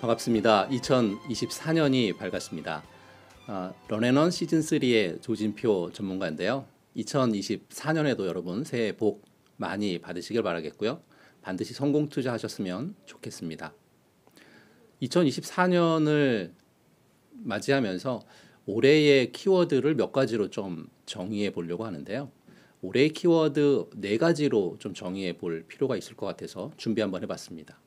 반갑습니다. 2024년이 밝았습니다. 아, 런앤원 시즌 3의 조진표 전문가인데요. 2024년에도 여러분 새해 복 많이 받으시길 바라겠고요. 반드시 성공 투자하셨으면 좋겠습니다. 2024년을 맞이하면서 올해의 키워드를 몇 가지로 좀 정의해 보려고 하는데요. 올해의 키워드 네 가지로 좀 정의해 볼 필요가 있을 것 같아서 준비 한번 해봤습니다.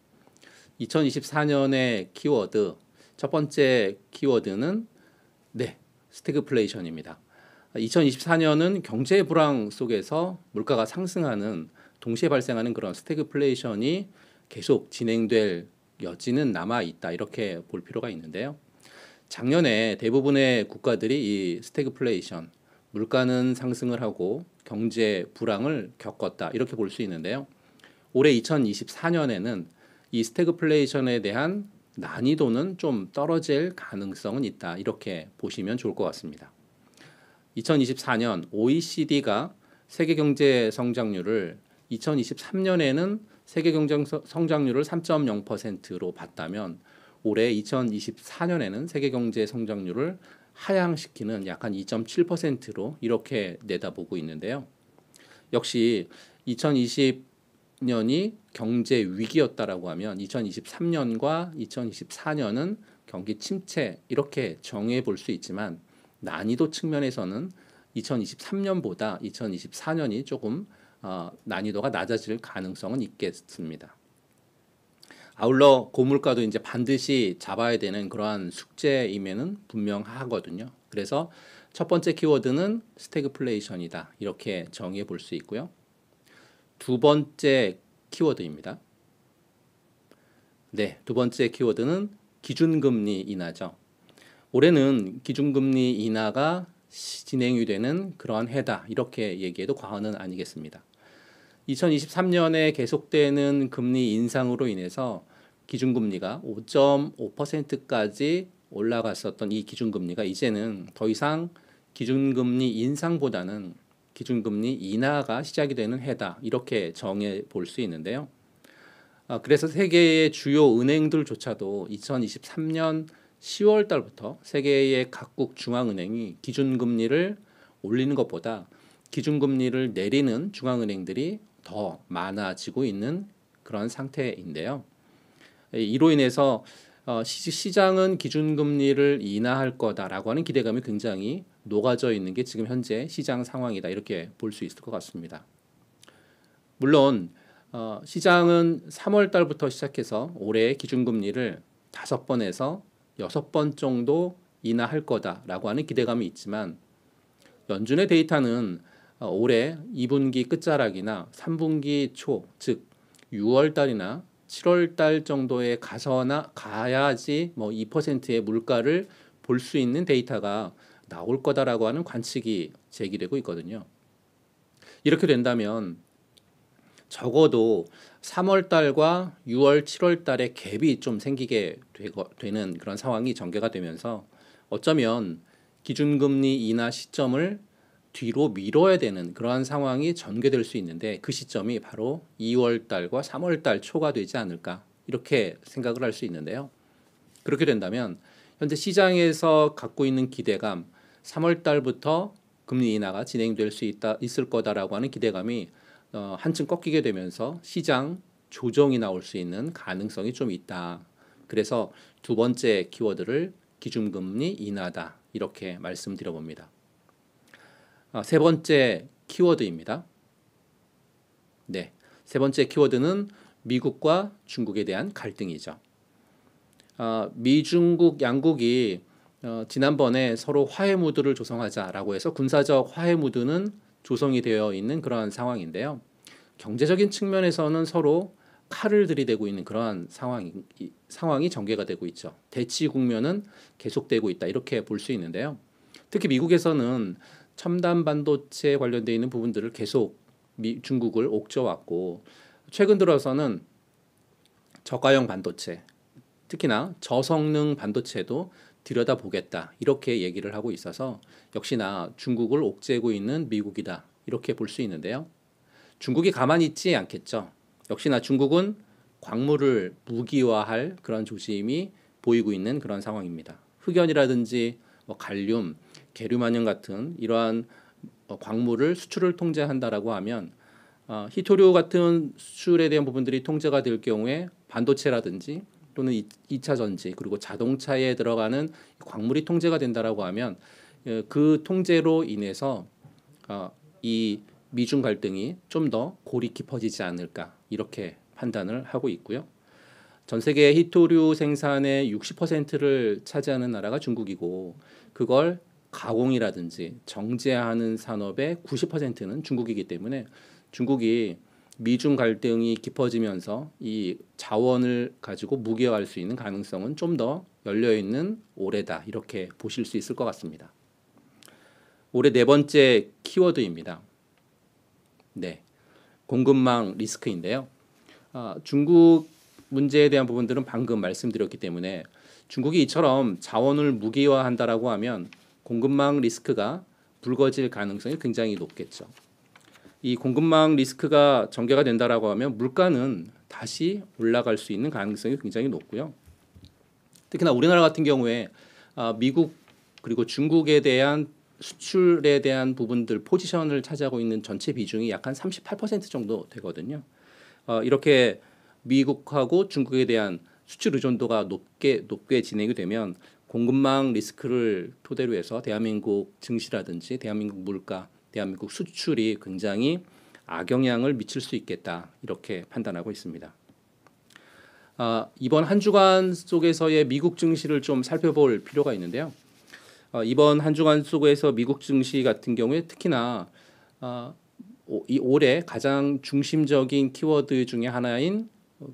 2024년의 키워드 첫 번째 키워드는 네 스태그플레이션입니다. 2024년은 경제 불황 속에서 물가가 상승하는 동시에 발생하는 그런 스태그플레이션이 계속 진행될 여지는 남아 있다 이렇게 볼 필요가 있는데요. 작년에 대부분의 국가들이 이 스태그플레이션 물가는 상승을 하고 경제 불황을 겪었다 이렇게 볼 수 있는데요. 올해 2024년에는 이 스태그플레이션에 대한 난이도는 좀 떨어질 가능성은 있다. 이렇게 보시면 좋을 것 같습니다. 2024년 OECD가 세계 경제 성장률을 2023년에는 세계 경제 성장률을 3.0%로 봤다면 올해 2024년에는 세계 경제 성장률을 하향시키는 약한 2.7%로 이렇게 내다보고 있는데요. 역시 2020 2 2 0 0 년이 경제 위기였다라고 하면 2023년과 2024년은 경기 침체 이렇게 정해 볼 수 있지만 난이도 측면에서는 2023년보다 2024년이 조금 어, 난이도가 낮아질 가능성은 있겠습니다. 아울러 고물가도 이제 반드시 잡아야 되는 그러한 숙제임에는 분명하거든요. 그래서 첫 번째 키워드는 스태그플레이션이다. 이렇게 정의해 볼 수 있고요. 두 번째 키워드입니다. 네, 두 번째 키워드는 기준금리 인하죠. 올해는 기준금리 인하가 진행이 되는 그러한 해다 이렇게 얘기해도 과언은 아니겠습니다. 2023년에 계속되는 금리 인상으로 인해서 기준금리가 5.5%까지 올라갔었던 이 기준금리가 이제는 더 이상 기준금리 인상보다는 기준금리 인하가 시작이 되는 해다 이렇게 정해 볼 수 있는데요. 아, 그래서 세계의 주요 은행들조차도 2023년 10월 달부터 세계의 각국 중앙은행이 기준금리를 올리는 것보다 기준금리를 내리는 중앙은행들이 더 많아지고 있는 그런 상태인데요. 이로 인해서 어, 시장은 기준금리를 인하할 거다라고 하는 기대감이 굉장히 녹아져 있는 게 지금 현재 시장 상황이다 이렇게 볼 수 있을 것 같습니다. 물론 어, 시장은 3월 달부터 시작해서 올해 기준금리를 다섯 번에서 여섯 번 정도 인하할 거다라고 하는 기대감이 있지만 연준의 데이터는 어, 올해 2분기 끝자락이나 3분기 초, 즉 6월 달이나 7월 달 정도에 가서나 가야지 뭐 2%의 물가를 볼 수 있는 데이터가 나올 거다라고 하는 관측이 제기되고 있거든요. 이렇게 된다면 적어도 3월 달과 6월, 7월 달에 갭이 좀 생기게 되고, 되는 그런 상황이 전개가 되면서 어쩌면 기준금리 인하 시점을 뒤로 미뤄야 되는 그러한 상황이 전개될 수 있는데 그 시점이 바로 2월 달과 3월 달 초가 되지 않을까 이렇게 생각을 할 수 있는데요. 그렇게 된다면 현재 시장에서 갖고 있는 기대감 3월 달부터 금리 인하가 진행될 수 있다 있을 거다라고 하는 기대감이 어, 한층 꺾이게 되면서 시장 조정이 나올 수 있는 가능성이 좀 있다. 그래서 두 번째 키워드를 기준금리 인하다 이렇게 말씀드려 봅니다. 아, 세 번째 키워드입니다. 네, 세 번째 키워드는 미국과 중국에 대한 갈등이죠. 아, 미중국 양국이 어, 지난번에 서로 화해 무드를 조성하자라고 해서 군사적 화해 무드는 조성이 되어 있는 그러한 상황인데요. 경제적인 측면에서는 서로 칼을 들이대고 있는 그러한 상황이, 상황이 전개가 되고 있죠. 대치 국면은 계속되고 있다 이렇게 볼 수 있는데요. 특히 미국에서는 첨단 반도체 관련돼 있는 부분들을 계속 미, 중국을 옥죄왔고 최근 들어서는 저가형 반도체 특히나 저성능 반도체도 들여다보겠다 이렇게 얘기를 하고 있어서 역시나 중국을 옥죄고 있는 미국이다 이렇게 볼 수 있는데요. 중국이 가만히 있지 않겠죠. 역시나 중국은 광물을 무기화할 그런 조짐이 보이고 있는 그런 상황입니다. 흑연이라든지 뭐 갈륨, 게류마늄 같은 이러한 어, 광물을 수출을 통제한다라고 하면 어, 히토류 같은 수출에 대한 부분들이 통제가 될 경우에 반도체라든지 또는 2차 전지 그리고 자동차에 들어가는 광물이 통제가 된다라고 하면 예, 그 통제로 인해서 어, 이 미중 갈등이 좀 더 골이 깊어지지 않을까 이렇게 판단을 하고 있고요. 전 세계 히토류 생산의 60%를 차지하는 나라가 중국이고 그걸 가공이라든지 정제하는 산업의 90%는 중국이기 때문에 중국이 미중 갈등이 깊어지면서 이 자원을 가지고 무기화할 수 있는 가능성은 좀 더 열려 있는 올해다 이렇게 보실 수 있을 것 같습니다. 올해 네 번째 키워드입니다. 네, 공급망 리스크인데요. 아, 중국 문제에 대한 부분들은 방금 말씀드렸기 때문에 중국이 이처럼 자원을 무기화한다라고 하면 공급망 리스크가 불거질 가능성이 굉장히 높겠죠. 이 공급망 리스크가 전개가 된다라고 하면 물가는 다시 올라갈 수 있는 가능성이 굉장히 높고요. 특히나 우리나라 같은 경우에 아, 미국 그리고 중국에 대한 수출에 대한 부분들 포지션을 차지하고 있는 전체 비중이 약 한38% 정도 되거든요. 아, 이렇게 미국하고 중국에 대한 수출 의존도가 높게 높게 진행이 되면 공급망 리스크를 토대로 해서 대한민국 증시라든지 대한민국 물가 대한민국 수출이 굉장히 악영향을 미칠 수 있겠다 이렇게 판단하고 있습니다. 아, 이번 한 주간 속에서의 미국 증시를 좀 살펴볼 필요가 있는데요. 아, 이번 한 주간 속에서 미국 증시 같은 경우에 특히나 아, 오, 이 올해 가장 중심적인 키워드 중에 하나인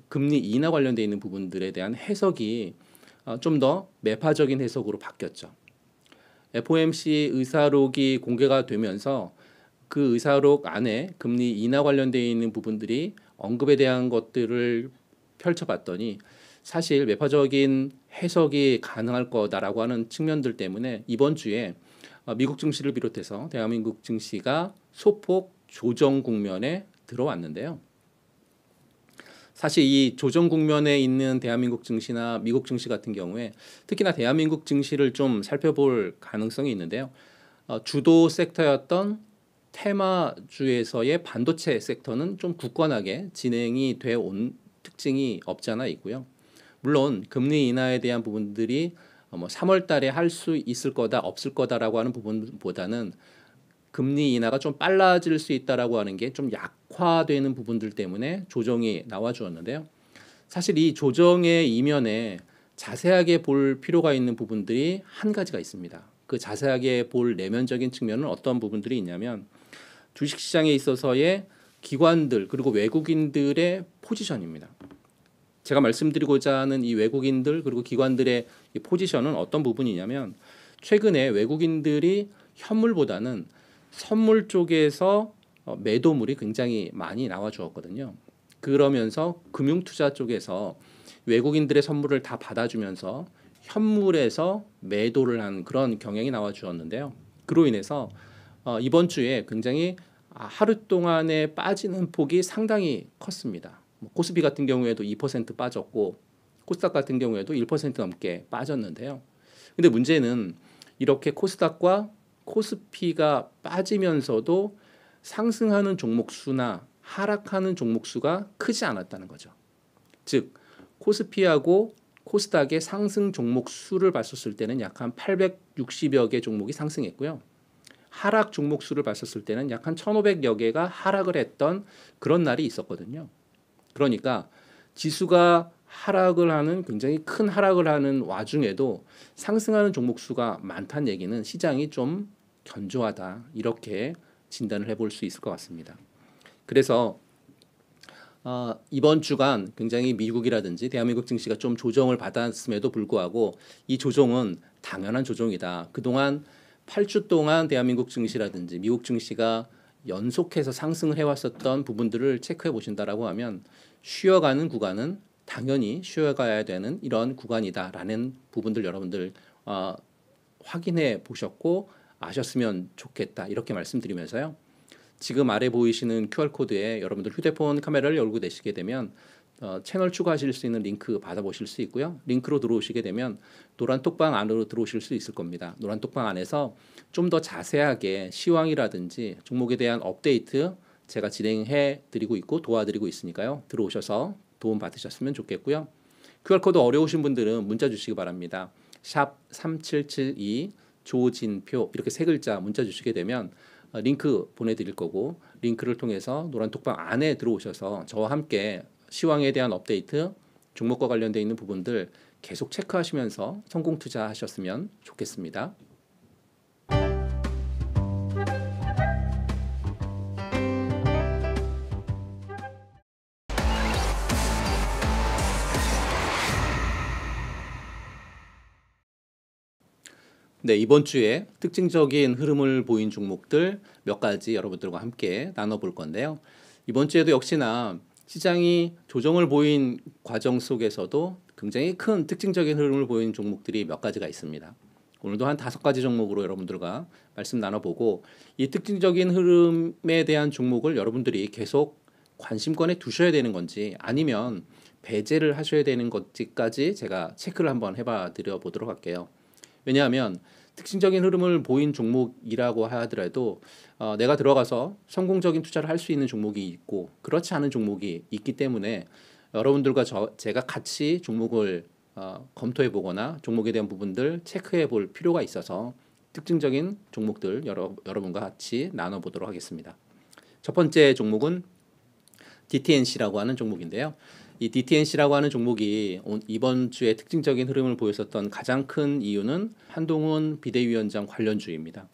금리 인하 관련돼 있는 부분들에 대한 해석이 아, 좀더 매파적인 해석으로 바뀌었죠. FOMC 의사록이 공개가 되면서 그 의사록 안에 금리 인하 관련되어 있는 부분들이 언급에 대한 것들을 펼쳐봤더니 사실 외파적인 해석이 가능할 거다라고 하는 측면들 때문에 이번 주에 어, 미국 증시를 비롯해서 대한민국 증시가 소폭 조정 국면에 들어왔는데요. 사실 이 조정 국면에 있는 대한민국 증시나 미국 증시 같은 경우에 특히나 대한민국 증시를 좀 살펴볼 가능성이 있는데요. 어, 주도 섹터였던 테마주에서의 반도체 섹터는 좀 굳건하게 진행이 돼온 특징이 없잖아 있고요. 물론 금리 인하에 대한 부분들이 어, 뭐 3월 달에 할 수 있을 거다 없을 거다라고 하는 부분보다는 금리 인하가 좀 빨라질 수 있다라고 하는 게 좀 약화되는 부분들 때문에 조정이 나와 주었는데요. 사실 이 조정의 이면에 자세하게 볼 필요가 있는 부분들이 한 가지가 있습니다. 그 자세하게 볼 내면적인 측면은 어떤 부분들이 있냐면 주식시장에 있어서의 기관들 그리고 외국인들의 포지션입니다. 제가 말씀드리고자 하는 이 외국인들 그리고 기관들의 포지션은 어떤 부분이냐면 최근에 외국인들이 현물보다는 선물 쪽에서 어, 매도물이 굉장히 많이 나와 주었거든요. 그러면서 금융 투자 쪽에서 외국인들의 선물을 다 받아주면서 현물에서 매도를 한 그런 경향이 나와 주었는데요. 그로 인해서 어, 이번 주에 굉장히 하루 동안에 빠지는 폭이 상당히 컸습니다. 코스피 뭐 같은 경우에도 2% 빠졌고 코스닥 같은 경우에도 1% 넘게 빠졌는데요. 근데 문제는 이렇게 코스닥과 코스피가 빠지면서도 상승하는 종목 수나 하락하는 종목 수가 크지 않았다는 거죠. 즉 코스피하고 코스닥의 상승 종목 수를 봤었을 때는 약 한 860여 개 종목이 상승했고요. 하락 종목 수를 봤었을 때는 약 한 1,500여 개가 하락을 했던 그런 날이 있었거든요. 그러니까 지수가 하락을 하는 굉장히 큰 하락을 하는 와중에도 상승하는 종목 수가 많다는 얘기는 시장이 좀 견조하다 이렇게 진단을 해볼 수 있을 것 같습니다. 그래서 어, 이번 주간 굉장히 미국이라든지 대한민국 증시가 좀 조정을 받았음에도 불구하고 이 조정은 당연한 조정이다. 그동안 8주 동안 대한민국 증시라든지 미국 증시가 연속해서 상승을 해왔었던 부분들을 체크해 보신다라고 하면 쉬어가는 구간은 당연히 쉬어가야 되는 이런 구간이다라는 부분들 여러분들 어, 확인해 보셨고 아셨으면 좋겠다 이렇게 말씀드리면서요. 지금 아래 보이시는 QR 코드에 여러분들 휴대폰 카메라를 열고 내시게 되면 어, 채널 추가하실 수 있는 링크 받아보실 수 있고요. 링크로 들어오시게 되면 노란 톡방 안으로 들어오실 수 있을 겁니다. 노란 톡방 안에서 좀 더 자세하게 시황이라든지 종목에 대한 업데이트 제가 진행해 드리고 있고 도와드리고 있으니까요. 들어오셔서 도움 받으셨으면 좋겠고요. QR코드 어려우신 분들은 문자 주시기 바랍니다. 샵3772 조진표 이렇게 세 글자 문자 주시게 되면 어, 링크 보내드릴 거고 링크를 통해서 노란 톡방 안에 들어오셔서 저와 함께 시황에 대한 업데이트 종목과 관련돼 있는 부분들 계속 체크하시면서 성공 투자하셨으면 좋겠습니다. 네, 이번 주에 특징적인 흐름을 보인 종목들 몇 가지 여러분들과 함께 나눠볼 건데요. 이번 주에도 역시나 시장이 조정을 보인 과정 속에서도 굉장히 큰 특징적인 흐름을 보인 종목들이 몇 가지가 있습니다. 오늘도 한 다섯 가지 종목으로 여러분들과 말씀 나눠보고 이 특징적인 흐름에 대한 종목을 여러분들이 계속 관심권에 두셔야 되는 건지 아니면 배제를 하셔야 되는 것지까지 제가 체크를 한번 해봐 드려 보도록 할게요. 왜냐하면 특징적인 흐름을 보인 종목이라고 하더라도 어, 내가 들어가서 성공적인 투자를 할 수 있는 종목이 있고 그렇지 않은 종목이 있기 때문에 여러분들과 저 제가 같이 종목을 어, 검토해 보거나 종목에 대한 부분들 체크해 볼 필요가 있어서 특징적인 종목들 여러, 여러분과 같이 나눠보도록 하겠습니다. 첫 번째 종목은 DTNC라고 하는 종목인데요. 이 DTNC라고 하는 종목이 이번 주에 특징적인 흐름을 보였었던 가장 큰 이유는 한동훈 비대위원장 관련주입니다.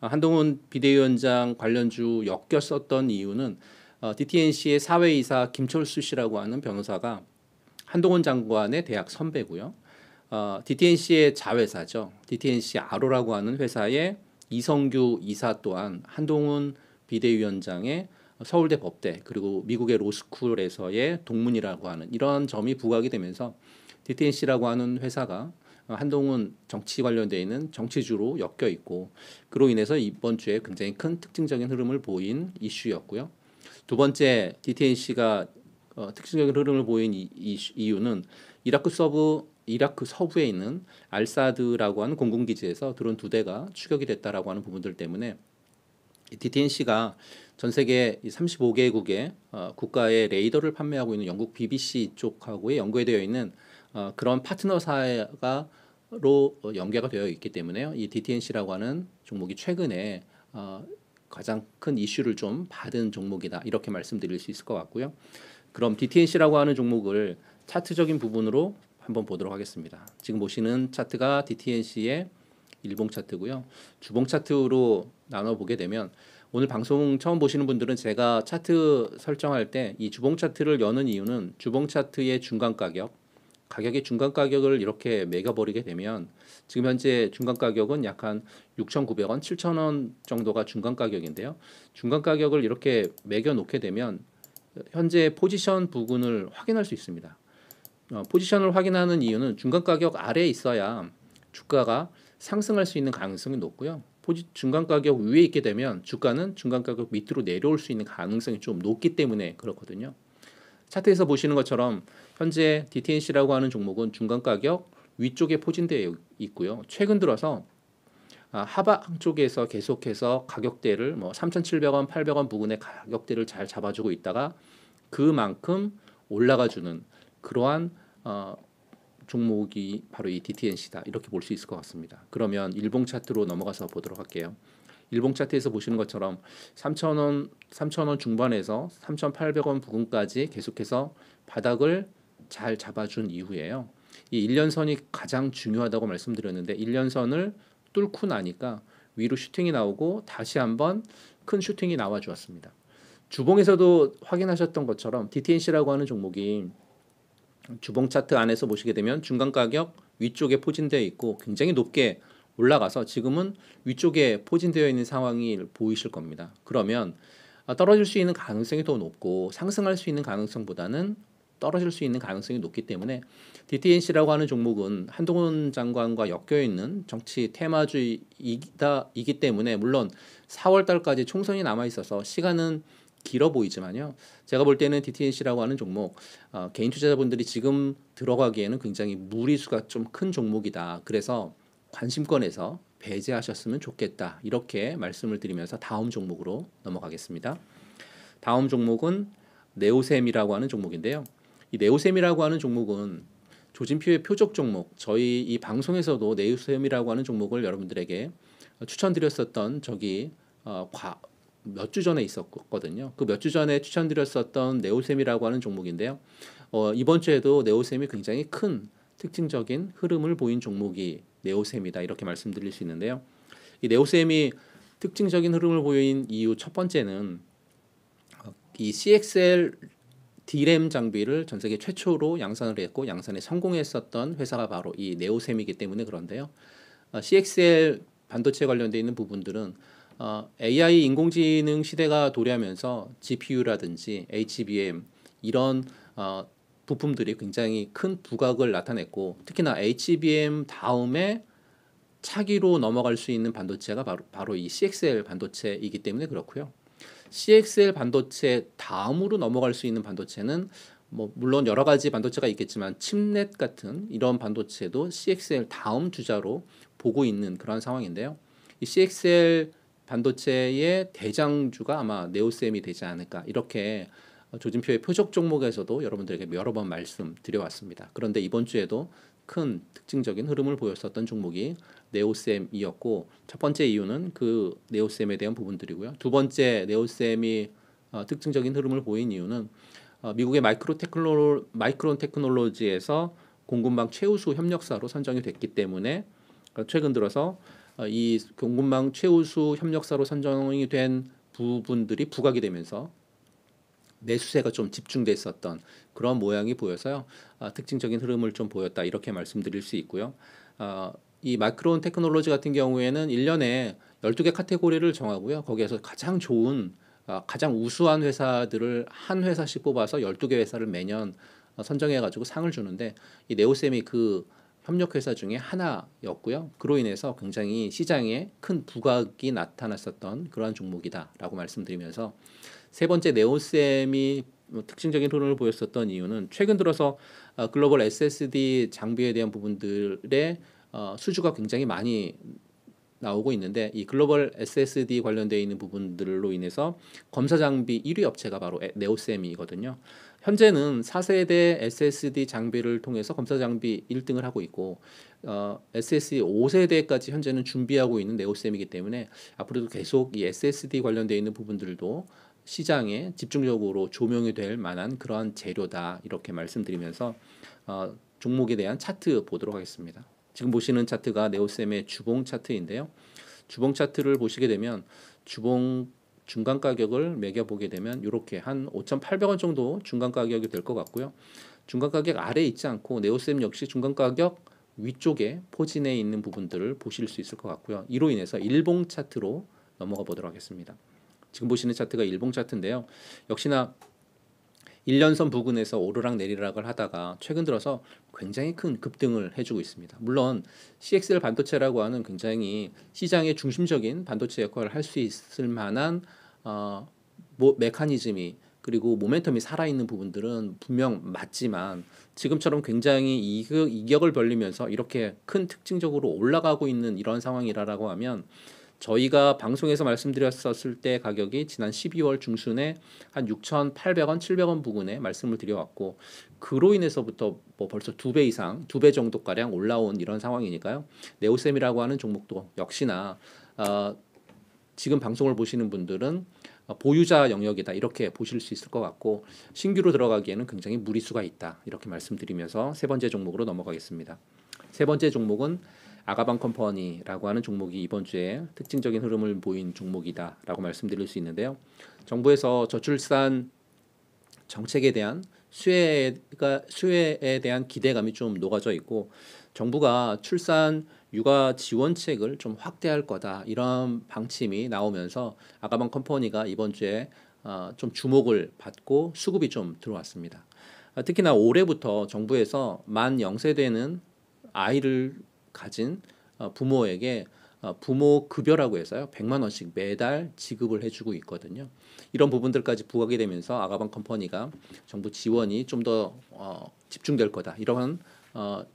아, 한동훈 비대위원장 관련주 엮였었던 이유는 DTNC의 어, 사회이사 김철수 씨라고 하는 변호사가 한동훈 장관의 대학 선배고요. DTNC의 어, 자회사죠. DTNC 아로라고 하는 회사의 이성규 이사 또한 한동훈 비대위원장의 서울대 법대 그리고 미국의 로스쿨에서의 동문이라고 하는 이런 점이 부각이 되면서 DTNC라고 하는 회사가 어, 한동훈 정치 관련돼 있는 정치주로 엮여 있고 그로 인해서 이번 주에 굉장히 큰 특징적인 흐름을 보인 이슈였고요. 두 번째 DTNC가 어, 특징적인 흐름을 보인 이, 이, 이유는 이라크 서부 이라크 서부에 있는 알사드라고 하는 공군기지에서 드론 두 대가 추격이 됐다라고 하는 부분들 때문에 DTNC가 전 세계 35개국의 어, 국가의 레이더를 판매하고 있는 영국 BBC 쪽하고의 연계되어 있는 어, 그런 파트너사가로 어, 연계가 되어 있기 때문에요. 이 DTNC라고 하는 종목이 최근에 어, 가장 큰 이슈를 좀 받은 종목이다 이렇게 말씀드릴 수 있을 것 같고요. 그럼 DTNC라고 하는 종목을 차트적인 부분으로 한번 보도록 하겠습니다. 지금 보시는 차트가 DTNC의 일봉 차트고요. 주봉 차트로 나눠 보게 되면 오늘 방송 처음 보시는 분들은 제가 차트 설정할 때 이 주봉 차트를 여는 이유는 주봉 차트의 중간 가격, 가격의 중간 가격을 이렇게 매겨버리게 되면 지금 현재 중간 가격은 약한 6,900원, 7,000원 정도가 중간 가격인데요. 중간 가격을 이렇게 매겨 놓게 되면 현재 포지션 부분을 확인할 수 있습니다. 어, 포지션을 확인하는 이유는 중간 가격 아래에 있어야 주가가 상승할 수 있는 가능성이 높고요. 포지 중간 가격 위에 있게 되면 주가는 중간 가격 밑으로 내려올 수 있는 가능성이 좀 높기 때문에 그렇거든요. 차트에서 보시는 것처럼 현재 DTNC라고 하는 종목은 중간 가격 위쪽에 포진되어 있고요. 최근 들어서 아, 하방 쪽에서 계속해서 가격대를 뭐 3,700원, 800원 부근의 가격대를 잘 잡아주고 있다가 그만큼 올라가주는 그러한 어, 종목이 바로 이 DTNC다 이렇게 볼 수 있을 것 같습니다. 그러면 일봉 차트로 넘어가서 보도록 할게요. 일봉 차트에서 보시는 것처럼 3,000원 3,000원 중반에서 3,800원 부근까지 계속해서 바닥을 잘 잡아준 이후에요. 이 1년선이 가장 중요하다고 말씀드렸는데 1년선을 뚫고 나니까 위로 슈팅이 나오고 다시 한번 큰 슈팅이 나와 주었습니다. 주봉에서도 확인하셨던 것처럼 DTNC라고 하는 종목이 주봉 차트 안에서 보시게 되면 중간 가격 위쪽에 포진되어 있고 굉장히 높게 올라가서 지금은 위쪽에 포진되어 있는 상황이 보이실 겁니다. 그러면 아, 떨어질 수 있는 가능성이 더 높고 상승할 수 있는 가능성보다는 떨어질 수 있는 가능성이 높기 때문에 DTNC라고 하는 종목은 한동훈 장관과 엮여 있는 정치 테마주의이기 때문에 물론 4월 달까지 총선이 남아 있어서 시간은 길어 보이지만요. 제가 볼 때는 DTNC라고 하는 종목 어, 개인 투자자분들이 지금 들어가기에는 굉장히 무리수가 좀 큰 종목이다. 그래서 관심권에서 배제하셨으면 좋겠다. 이렇게 말씀을 드리면서 다음 종목으로 넘어가겠습니다. 다음 종목은 네오셈이라고 하는 종목인데요. 이 네오셈이라고 하는 종목은 조진표의 표적 종목, 저희 이 방송에서도 네오셈이라고 하는 종목을 여러분들에게 추천드렸었던 저기 어, 과, 몇주 전에 있었거든요. 그 몇 주 전에 추천드렸었던 네오셈이라고 하는 종목인데요. 어, 이번 주에도 네오셈이 굉장히 큰 특징적인 흐름을 보인 종목이 네오셈이다 이렇게 말씀드릴 수 있는데요. 이 네오셈이 특징적인 흐름을 보인 이유 첫 번째는 어, 이 CXL D램 장비를 전 세계 최초로 양산을 했고 양산에 성공했었던 회사가 바로 이 네오셈이기 때문에 그런데요. 어, CXL 반도체 관련돼 있는 부분들은 어, AI 인공지능 시대가 도래하면서 GPU라든지 HBM 이런 어, 부품들이 굉장히 큰 부각을 나타냈고 특히나 HBM 다음에 차기로 넘어갈 수 있는 반도체가 바로, 바로 이 CXL 반도체이기 때문에 그렇고요. CXL 반도체 다음으로 넘어갈 수 있는 반도체는 뭐 물론 여러 가지 반도체가 있겠지만 칩넷 같은 이런 반도체도 CXL 다음 주자로 보고 있는 그런 상황인데요. 이 CXL 반도체의 대장주가 아마 네오셈이 되지 않을까 이렇게 조진표의 표적 종목에서도 여러분들에게 여러 번 말씀드려왔습니다. 그런데 이번 주에도 큰 특징적인 흐름을 보였었던 종목이 네오셈이었고 첫 번째 이유는 그 네오셈에 대한 부분들이고요. 두 번째 네오셈이 어, 특징적인 흐름을 보인 이유는 어, 미국의 마이크로 테크놀, 마이크론 테크놀로지에서 공급망 최우수 협력사로 선정이 됐기 때문에 어, 최근 들어서 어, 이 공급망 최우수 협력사로 선정이 된 부분들이 부각이 되면서 매수세가 좀 집중됐었던 그런 모양이 보여서요. 아, 특징적인 흐름을 좀 보였다 이렇게 말씀드릴 수 있고요. 아, 이 마크론 테크놀로지 같은 경우에는 1년에 12개 카테고리를 정하고요. 거기에서 가장 좋은 아, 가장 우수한 회사들을 한 회사씩 뽑아서 12개 회사를 매년 어, 선정해 가지고 상을 주는데 이 네오셈이 그 협력회사 중에 하나였고요. 그로 인해서 굉장히 시장에 큰 부각이 나타났었던 그러한 종목이다라고 말씀드리면서 세 번째 네오셈이 뭐 특징적인 흐름을 보였었던 이유는 최근 들어서 어, 글로벌 SSD 장비에 대한 부분들의 어, 수주가 굉장히 많이 나오고 있는데 이 글로벌 SSD 관련되어 있는 부분들로 인해서 검사 장비 1위 업체가 바로 네오셈이거든요. 현재는 4세대 SSD 장비를 통해서 검사 장비 1등을 하고 있고 어, SSD 5세대까지 현재는 준비하고 있는 네오셈이기 때문에 앞으로도 계속 이 SSD 관련되어 있는 부분들도 시장에 집중적으로 조명이 될 만한 그러한 재료다 이렇게 말씀드리면서 어, 종목에 대한 차트 보도록 하겠습니다. 지금 보시는 차트가 네오쌤의 주봉 차트인데요. 주봉 차트를 보시게 되면 주봉 중간 가격을 매겨 보게 되면 이렇게 한 5,800원 정도 중간 가격이 될 것 같고요. 중간 가격 아래 있지 않고 네오쌤 역시 중간 가격 위쪽에 포진해 있는 부분들을 보실 수 있을 것 같고요. 이로 인해서 일봉 차트로 넘어가 보도록 하겠습니다. 지금 보시는 차트가 일봉 차트인데요. 역시나 1년선 부근에서 오르락 내리락을 하다가 최근 들어서 굉장히 큰 급등을 해주고 있습니다. 물론 CXL 반도체라고 하는 굉장히 시장의 중심적인 반도체 역할을 할 수 있을 만한 어, 뭐, 메커니즘이 그리고 모멘텀이 살아있는 부분들은 분명 맞지만 지금처럼 굉장히 이격, 이격을 벌리면서 이렇게 큰 특징적으로 올라가고 있는 이런 상황이라고 하면 저희가 방송에서 말씀드렸었을 때 가격이 지난 12월 중순에 한 6,800원, 700원 부근에 말씀을 드려왔고 그로 인해서부터 뭐 벌써 두 배 이상, 두 배 정도 가량 올라온 이런 상황이니까요. 네오셈이라고 하는 종목도 역시나 어, 지금 방송을 보시는 분들은 보유자 영역이다 이렇게 보실 수 있을 것 같고 신규로 들어가기에는 굉장히 무리수가 있다 이렇게 말씀드리면서 세 번째 종목으로 넘어가겠습니다. 세 번째 종목은 아가방 컴퍼니라고 하는 종목이 이번 주에 특징적인 흐름을 보인 종목이다라고 말씀드릴 수 있는데요. 정부에서 저출산 정책에 대한 수혜가 수혜에 대한 기대감이 좀 녹아져 있고 정부가 출산 육아 지원책을 좀 확대할 거다 이런 방침이 나오면서 아가방 컴퍼니가 이번 주에 어, 좀 주목을 받고 수급이 좀 들어왔습니다. 특히나 올해부터 정부에서 만 0세 되는 아이를 가진 어, 부모에게 어, 부모 급여라고 해서요. 100만 원씩 매달 지급을 해주고 있거든요. 이런 부분들까지 부각이 되면서 아가방 컴퍼니가 정부 지원이 좀더 어, 집중될 거다. 이런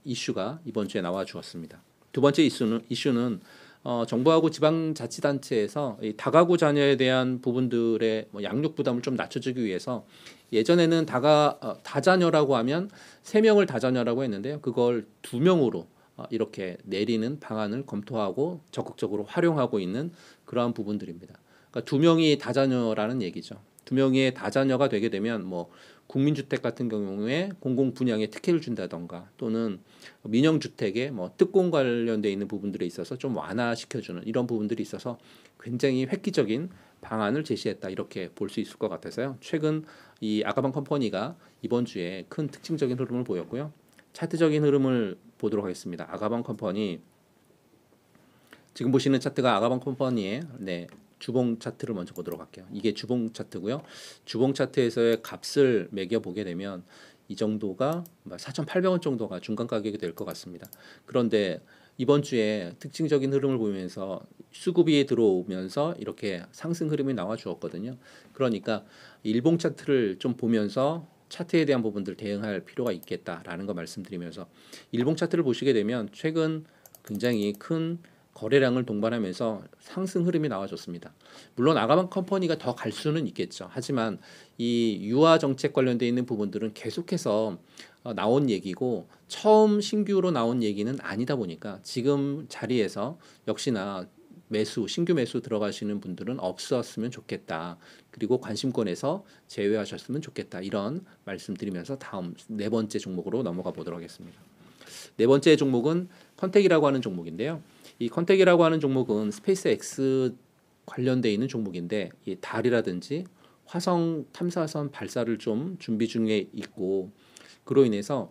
이슈가 이번 주에 나와 주었습니다. 두 번째 이슈는, 이슈는 어, 정부하고 지방자치단체에서 이 다가구 자녀에 대한 부분들의 뭐 양육 부담을 좀 낮춰주기 위해서 예전에는 다가 어, 다자녀라고 하면 세 명을 다자녀라고 했는데요. 그걸 두 명으로 어, 이렇게 내리는 방안을 검토하고 적극적으로 활용하고 있는 그러한 부분들입니다. 그러니까 두 명이 다자녀라는 얘기죠. 두 명의 다자녀가 되게 되면 뭐 국민주택 같은 경우에 공공 분양에 특혜를 준다던가 또는 민영 주택에 뭐 특공 관련돼 있는 부분들에 있어서 좀 완화시켜 주는 이런 부분들이 있어서 굉장히 획기적인 방안을 제시했다 이렇게 볼 수 있을 것 같아서요. 최근 이 아가방 컴퍼니가 이번 주에 큰 특징적인 흐름을 보였고요. 차트적인 흐름을 보도록 하겠습니다. 아가방 컴퍼니 지금 보시는 차트가 아가방 컴퍼니의 네, 주봉 차트를 먼저 보도록 할게요. 이게 주봉 차트고요. 주봉 차트에서의 값을 매겨 보게 되면 이 정도가 4,800원 뭐 정도가 중간 가격이 될 것 같습니다. 그런데 이번 주에 특징적인 흐름을 보면서 수급이 들어오면서 이렇게 상승 흐름이 나와 주었거든요. 그러니까 일봉 차트를 좀 보면서 차트에 대한 부분들 대응할 필요가 있겠다라는 거 말씀드리면서 일봉 차트를 보시게 되면 최근 굉장히 큰 거래량을 동반하면서 상승 흐름이 나와줬습니다. 물론 아가방 컴퍼니가 더 갈 수는 있겠죠. 하지만 이유아 정책 관련돼 있는 부분들은 계속해서 어, 나온 얘기고 처음 신규로 나온 얘기는 아니다 보니까 지금 자리에서 역시나 매수 신규 매수 들어가시는 분들은 없었으면 좋겠다. 그리고 관심권에서 제외하셨으면 좋겠다. 이런 말씀드리면서 다음 네 번째 종목으로 넘어가 보도록 하겠습니다. 네 번째 종목은 컨택이라고 하는 종목인데요. 이 컨택이라고 하는 종목은 스페이스X 관련돼 있는 종목인데 이 달이라든지 화성 탐사선 발사를 좀 준비 중에 있고 그로 인해서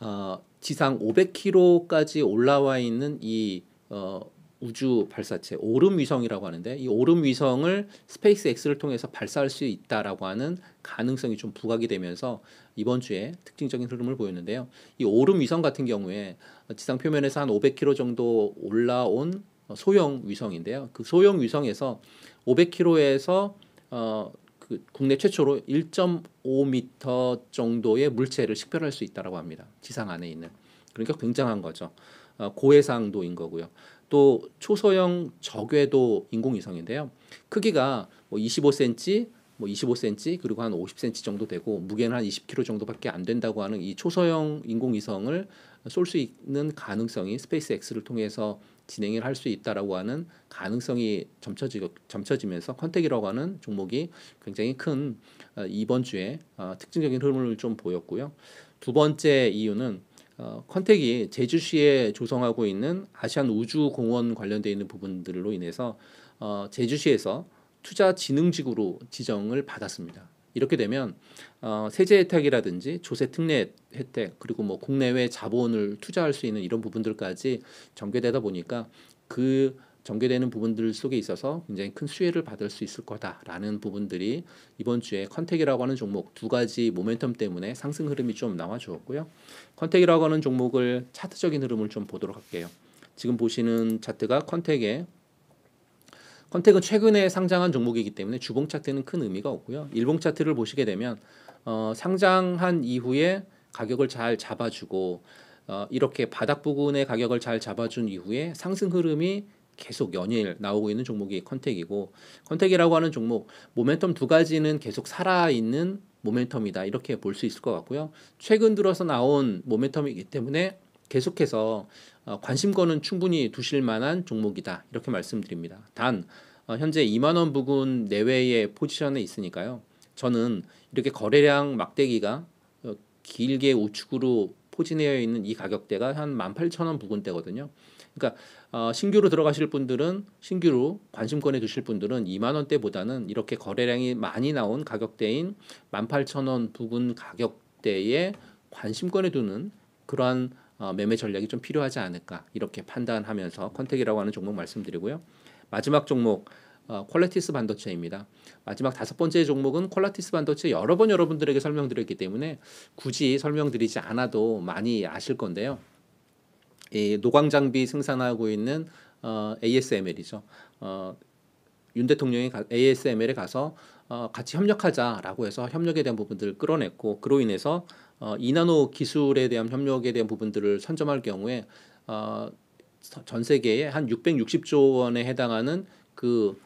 어, 지상 500km까지 올라와 있는 이 어, 우주 발사체 오름 위성이라고 하는데 이 오름 위성을 스페이스 X를 통해서 발사할 수 있다라고 하는 가능성이 좀 부각이 되면서 이번 주에 특징적인 흐름을 보였는데요. 이 오름 위성 같은 경우에 지상 표면에서 한 500km 정도 올라온 소형 위성인데요. 그 소형 위성에서 500km에서 어, 그 국내 최초로 1.5m 정도의 물체를 식별할 수 있다라고 합니다. 지상 안에 있는. 그러니까 굉장한 거죠. 어, 고해상도인 거고요. 또 초소형 적외도 인공위성인데요. 크기가 뭐 25cm, 뭐 25cm 그리고 한 50cm 정도 되고 무게는 한 20kg 정도밖에 안 된다고 하는 이 초소형 인공위성을 쏠 수 있는 가능성이 스페이스X를 통해서 진행을 할 수 있다라고 하는 가능성이 점쳐지, 점쳐지면서 컨택이라고 하는 종목이 굉장히 큰 어, 이번 주에 어, 특징적인 흐름을 좀 보였고요. 두 번째 이유는 어, 컨택이 제주시에 조성하고 있는 아시안 우주공원 관련되어 있는 부분들로 인해서 어, 제주시에서 투자진흥지구로 지정을 받았습니다. 이렇게 되면 어, 세제 혜택이라든지 조세 특례 혜택 그리고 뭐 국내외 자본을 투자할 수 있는 이런 부분들까지 전개되다 보니까 그 전개되는 부분들 속에 있어서 굉장히 큰 수혜를 받을 수 있을 거다라는 부분들이 이번 주에 컨택이라고 하는 종목 두 가지 모멘텀 때문에 상승 흐름이 좀 나와주었고요. 컨택이라고 하는 종목을 차트적인 흐름을 좀 보도록 할게요. 지금 보시는 차트가 컨택의 컨택은 최근에 상장한 종목이기 때문에 주봉 차트는 큰 의미가 없고요. 일봉 차트를 보시게 되면 어, 상장한 이후에 가격을 잘 잡아주고 어, 이렇게 바닥 부근의 가격을 잘 잡아준 이후에 상승 흐름이 계속 연일 나오고 있는 종목이 컨택이고 컨택이라고 하는 종목 모멘텀 두 가지는 계속 살아 있는 모멘텀이다 이렇게 볼 수 있을 것 같고요. 최근 들어서 나온 모멘텀이기 때문에 계속해서 어, 관심권은 충분히 두실 만한 종목이다 이렇게 말씀드립니다. 단 어, 현재 2만 원 부근 내외의 포지션에 있으니까요. 저는 이렇게 거래량 막대기가 어, 길게 우측으로 포진되어 있는 이 가격대가 한 18,000원 부근대거든요. 그러니까 어, 신규로 들어가실 분들은 신규로 관심권에 두실 분들은 2만 원대보다는 이렇게 거래량이 많이 나온 가격대인 18,000원 부근 가격대에 관심권에 두는 그러한 어, 매매 전략이 좀 필요하지 않을까 이렇게 판단하면서 컨택이라고 하는 종목 말씀드리고요. 마지막 종목 어, 퀄라티스 반도체입니다. 마지막 다섯 번째 종목은 퀄라티스 반도체 여러 번 여러분들에게 설명드렸기 때문에 굳이 설명드리지 않아도 많이 아실 건데요. 이 노광 장비 생산하고 있는 어, ASML이죠. 어, 윤 대통령이 가, ASML에 가서 어, 같이 협력하자라고 해서 협력에 대한 부분들을 끌어냈고 그로 인해서 어, 이나노 기술에 대한 협력에 대한 부분들을 선점할 경우에 어, 전 세계에 한 660조 원에 해당하는 그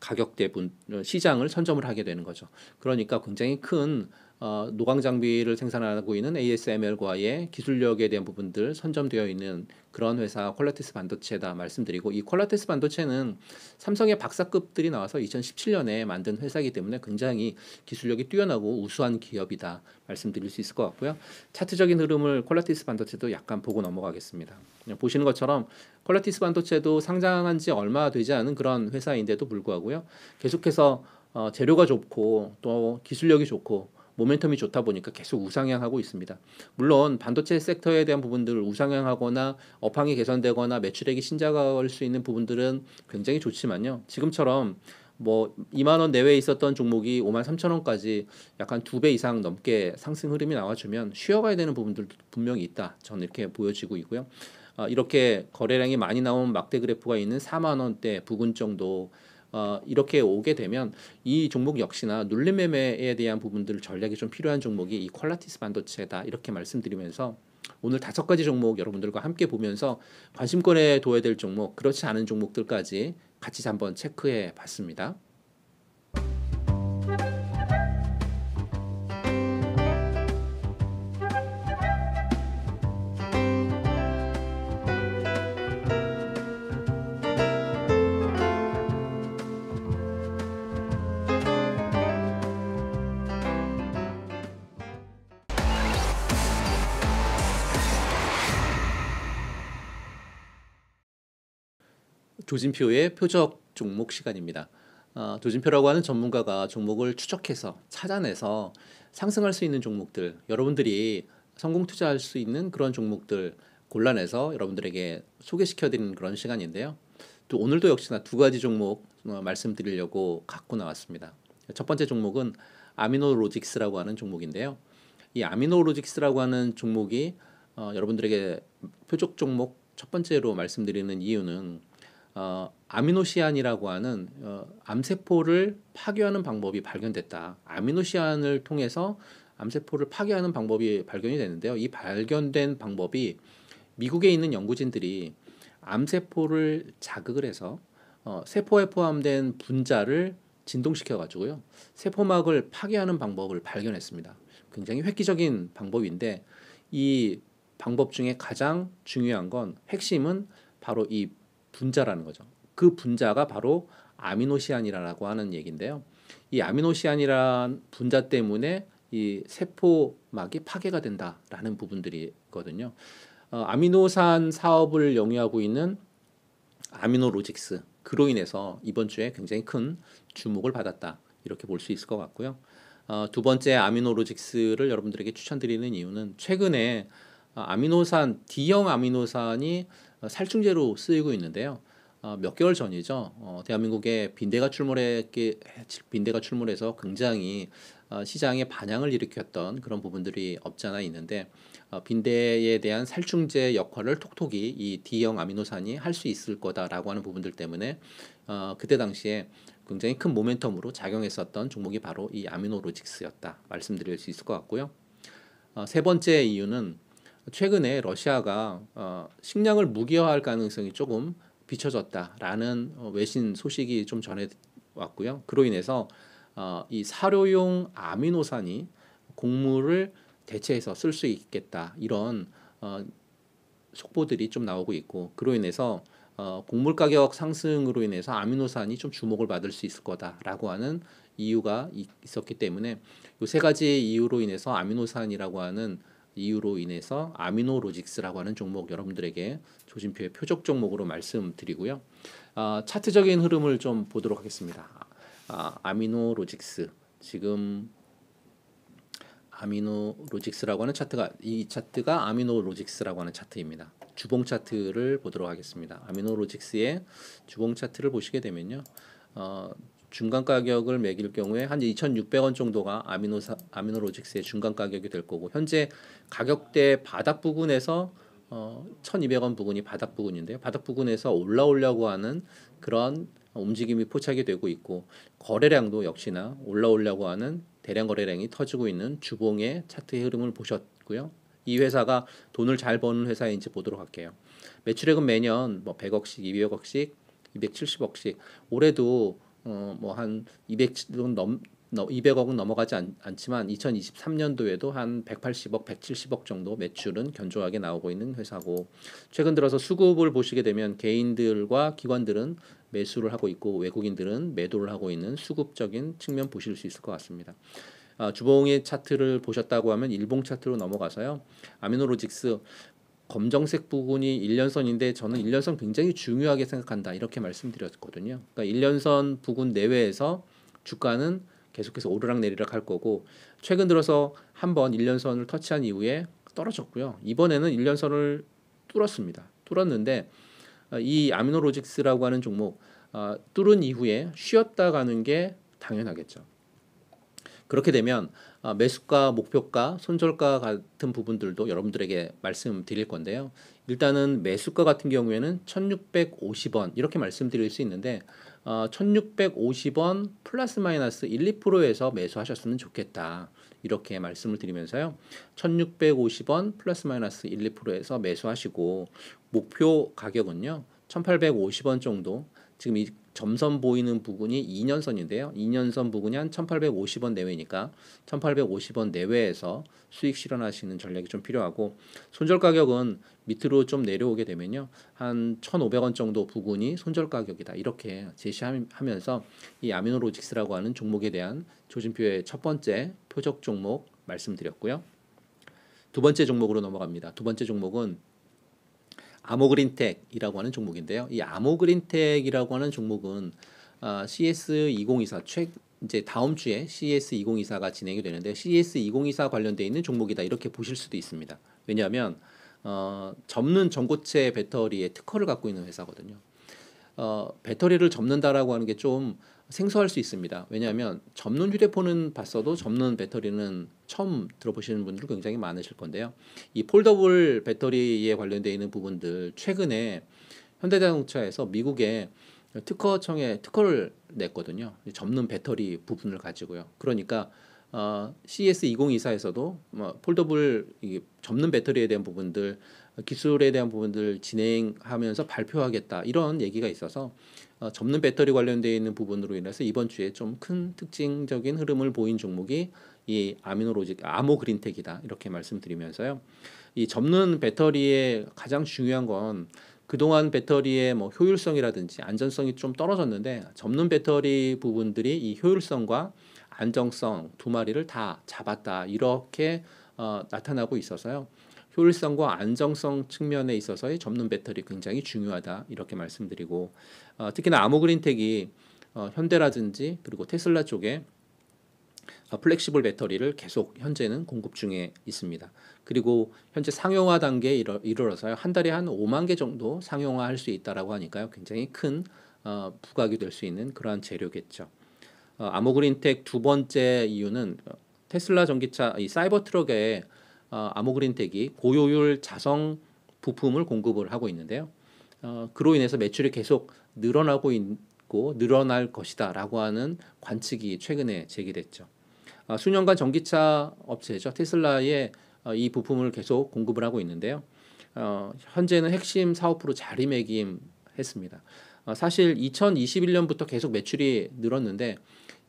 가격대 분 시장을 선점을 하게 되는 거죠. 그러니까 굉장히 큰 어, 노광 장비를 생산하고 있는 ASML과의 기술력에 대한 부분들 선점되어 있는 그런 회사 콜라테스 반도체다 말씀드리고 이콜라테스 반도체는 삼성의 박사급들이 나와서 2017년에 만든 회사이기 때문에 굉장히 기술력이 뛰어나고 우수한 기업이다 말씀드릴 수 있을 것 같고요. 차트적인 흐름을 콜라테스 반도체도 약간 보고 넘어가겠습니다. 보시는 것처럼 콜라테스 반도체도 상장한 지 얼마 되지 않은 그런 회사인데도 불구하고요. 계속해서 어, 재료가 좋고 또 기술력이 좋고 모멘텀이 좋다 보니까 계속 우상향하고 있습니다. 물론 반도체 섹터에 대한 부분들을 우상향하거나 업황이 개선되거나 매출액이 신작할 수 있는 부분들은 굉장히 좋지만요. 지금처럼 뭐 2만 원 내외에 있었던 종목이 5만 3천 원까지 약간 두 배 이상 넘게 상승 흐름이 나와주면 쉬어가야 되는 부분들도 분명히 있다. 저는 이렇게 보여지고 있고요. 아, 이렇게 거래량이 많이 나온 막대 그래프가 있는 4만 원대 부근 정도 어, 이렇게 오게 되면 이 종목 역시나 눌림 매매에 대한 부분들 전략이 좀 필요한 종목이 이 퀄라티스 반도체다 이렇게 말씀드리면서 오늘 다섯 가지 종목 여러분들과 함께 보면서 관심권에 둬야 될 종목 그렇지 않은 종목들까지 같이 한번 체크해 봤습니다. 도진표의 표적 종목 시간입니다. 어, 도진표라고 하는 전문가가 종목을 추적해서 찾아내서 상승할 수 있는 종목들, 여러분들이 성공 투자할 수 있는 그런 종목들 골라내서 여러분들에게 소개시켜드리는 그런 시간인데요. 또 오늘도 역시나 두 가지 종목 어, 말씀드리려고 갖고 나왔습니다. 첫 번째 종목은 아미노로직스라고 하는 종목인데요. 이 아미노로직스라고 하는 종목이 어, 여러분들에게 표적 종목 첫 번째로 말씀드리는 이유는 어, 아미노시안이라고 하는 어, 암세포를 파괴하는 방법이 발견됐다. 아미노시안을 통해서 암세포를 파괴하는 방법이 발견이 되는데요. 이 발견된 방법이 미국에 있는 연구진들이 암세포를 자극을 해서 어, 세포에 포함된 분자를 진동시켜 가지고요. 세포막을 파괴하는 방법을 발견했습니다. 굉장히 획기적인 방법인데 이 방법 중에 가장 중요한 건 핵심은 바로 이 분자라는 거죠. 그 분자가 바로 아미노시안이라고 하는 얘기인데요. 이 아미노시안이란 분자 때문에 이 세포막이 파괴가 된다라는 부분들이거든요. 어, 아미노산 사업을 영위하고 있는 아미노로직스 그로 인해서 이번 주에 굉장히 큰 주목을 받았다 이렇게 볼 수 있을 것 같고요. 어, 두 번째 아미노로직스를 여러분들에게 추천드리는 이유는 최근에 아미노산 D형 아미노산이 어, 살충제로 쓰이고 있는데요. 어, 몇 개월 전이죠. 어, 대한민국에 빈대가 출몰했기 빈대가 출몰해서 굉장히 시장에 반향을 일으켰던 그런 부분들이 없지 않아 있는데 빈대에 대한 살충제 역할을 톡톡이 이 D형 아미노산이 할 수 있을 거다라고 하는 부분들 때문에 그때 당시에 굉장히 큰 모멘텀으로 작용했었던 종목이 바로 이 아미노로직스였다 말씀드릴 수 있을 것 같고요. 세 번째 이유는 최근에 러시아가 어, 식량을 무기화할 가능성이 조금 비춰졌다라는 어, 외신 소식이 좀 전해 왔고요. 그로 인해서 어, 이 사료용 아미노산이 곡물을 대체해서 쓸 수 있겠다 이런 어, 속보들이 좀 나오고 있고 그로 인해서 어, 곡물 가격 상승으로 인해서 아미노산이 좀 주목을 받을 수 있을 거다라고 하는 이유가 있었기 때문에 요 세 가지 이유로 인해서 아미노산이라고 하는 이유로 인해서 아미노로직스라고 하는 종목 여러분들에게 조진표의 표적 종목으로 말씀드리고요. 어, 차트적인 흐름을 좀 보도록 하겠습니다. 아, 아미노로직스 지금 아미노로직스라고 하는 차트가 이 차트가 아미노로직스라고 하는 차트입니다. 주봉 차트를 보도록 하겠습니다. 아미노로직스의 주봉 차트를 보시게 되면요. 어, 중간 가격을 매길 경우에 한 2,600원 정도가 아미노사, 아미노로직스의 중간 가격이 될 거고 현재 가격대 바닥 부근에서 어, 1,200원 부근이 바닥 부근인데요. 바닥 부근에서 올라오려고 하는 그런 움직임이 포착이 되고 있고 거래량도 역시나 올라오려고 하는 대량 거래량이 터지고 있는 주봉의 차트 흐름을 보셨고요. 이 회사가 돈을 잘 버는 회사인지 보도록 할게요. 매출액은 매년 뭐 100억씩, 200억씩, 270억씩 올해도 어, 뭐한 200은 넘 200억은 넘어가지 않, 지만 2023년도에도 한 180억, 170억 정도 매출은 견조하게 나오고 있는 회사고 최근 들어서 수급을 보시게 되면 개인들과 기관들은 매수를 하고 있고 외국인들은 매도를 하고 있는 수급적인 측면 보실 수 있을 것 같습니다. 아, 주봉의 차트를 보셨다고 하면 일봉 차트로 넘어가서요. 아미노로직스 검정색 부분이 일련선인데 저는 일련선 굉장히 중요하게 생각한다 이렇게 말씀드렸거든요. 그러니까 일련선 부분 내외에서 주가는 계속해서 오르락 내리락 할 거고 최근 들어서 한번 일련선을 터치한 이후에 떨어졌고요. 이번에는 일련선을 뚫었습니다. 뚫었는데 아, 이 아미노로직스라고 하는 종목 아, 뚫은 이후에 쉬었다 가는 게 당연하겠죠. 그렇게 되면 아, 매수가, 목표가, 손절가 같은 부분들도 여러분들에게 말씀드릴 건데요. 일단은 매수가 같은 경우에는 1650원 이렇게 말씀드릴 수 있는데 1650원 아, 플러스 마이너스 1, 2%에서 매수하셨으면 좋겠다. 이렇게 말씀을 드리면서요. 1650원 플러스 마이너스 1, 2%에서 매수하시고 목표 가격은요. 1850원 정도 지금 이 점선 보이는 부분이 2년선인데요. 2년선 부분이 한 1850원 내외니까 1850원 내외에서 수익 실현하시는 전략이 좀 필요하고 손절 가격은 밑으로 좀 내려오게 되면요. 한 1500원 정도 부분이 손절 가격이다. 이렇게 제시하면서 이 아미노로직스라고 하는 종목에 대한 조진표의 첫 번째 표적 종목 말씀드렸고요. 두 번째 종목으로 넘어갑니다. 두 번째 종목은 아모그린텍이라고 하는 종목인데요. 이 아모그린텍이라고 하는 종목은 아, CS 2024최 이제 다음 주에 CS 2024가 진행이 되는데 CS 2024 관련돼 있는 종목이다 이렇게 보실 수도 있습니다. 왜냐하면 어, 접는 전고체 배터리의 특허를 갖고 있는 회사거든요. 어, 배터리를 접는다라고 하는 게좀 생소할 수 있습니다. 왜냐하면 접는 휴대폰은 봤어도 접는 배터리는 처음 들어보시는 분들 굉장히 많으실 건데요. 이 폴더블 배터리에 관련되어 있는 부분들 최근에 현대자동차에서 미국의 특허청에 특허를 냈거든요. 접는 배터리 부분을 가지고요. 그러니까 어, CS 2024에서도 뭐 폴더블 이게 접는 배터리에 대한 부분들 기술에 대한 부분들 진행하면서 발표하겠다 이런 얘기가 있어서 어, 접는 배터리 관련되어 있는 부분으로 인해서 이번 주에 좀 큰 특징적인 흐름을 보인 종목이 이 아미노로직 아모 그린텍이다 이렇게 말씀드리면서요. 이 접는 배터리의 가장 중요한 건 그동안 배터리의 뭐 효율성이라든지 안전성이 좀 떨어졌는데 접는 배터리 부분들이 이 효율성과 안정성 두 마리를 다 잡았다 이렇게 어, 나타나고 있어서요. 효율성과 안정성 측면에 있어서의 접는 배터리 굉장히 중요하다 이렇게 말씀드리고 어, 특히나 아모그린텍이 어, 현대라든지 그리고 테슬라 쪽에 어, 플렉시블 배터리를 계속 현재는 공급 중에 있습니다. 그리고 현재 상용화 단계에 이르, 이르러서요. 한 달에 한 5만 개 정도 상용화할 수 있다라고 하니까요. 굉장히 큰 어, 부각이 될 수 있는 그러한 재료겠죠. 어, 아모그린텍 두 번째 이유는 어, 테슬라 전기차 이 사이버 트럭에 어, 아모그린텍이 고효율 자성 부품을 공급을 하고 있는데요. 어, 그로 인해서 매출이 계속 늘어나고 있고 늘어날 것이다라고 하는 관측이 최근에 제기됐죠. 아, 수년간 전기차 업체죠 테슬라에 어, 이 부품을 계속 공급을 하고 있는데요. 어, 현재는 핵심 사업으로 자리매김했습니다. 어, 사실 2021년부터 계속 매출이 늘었는데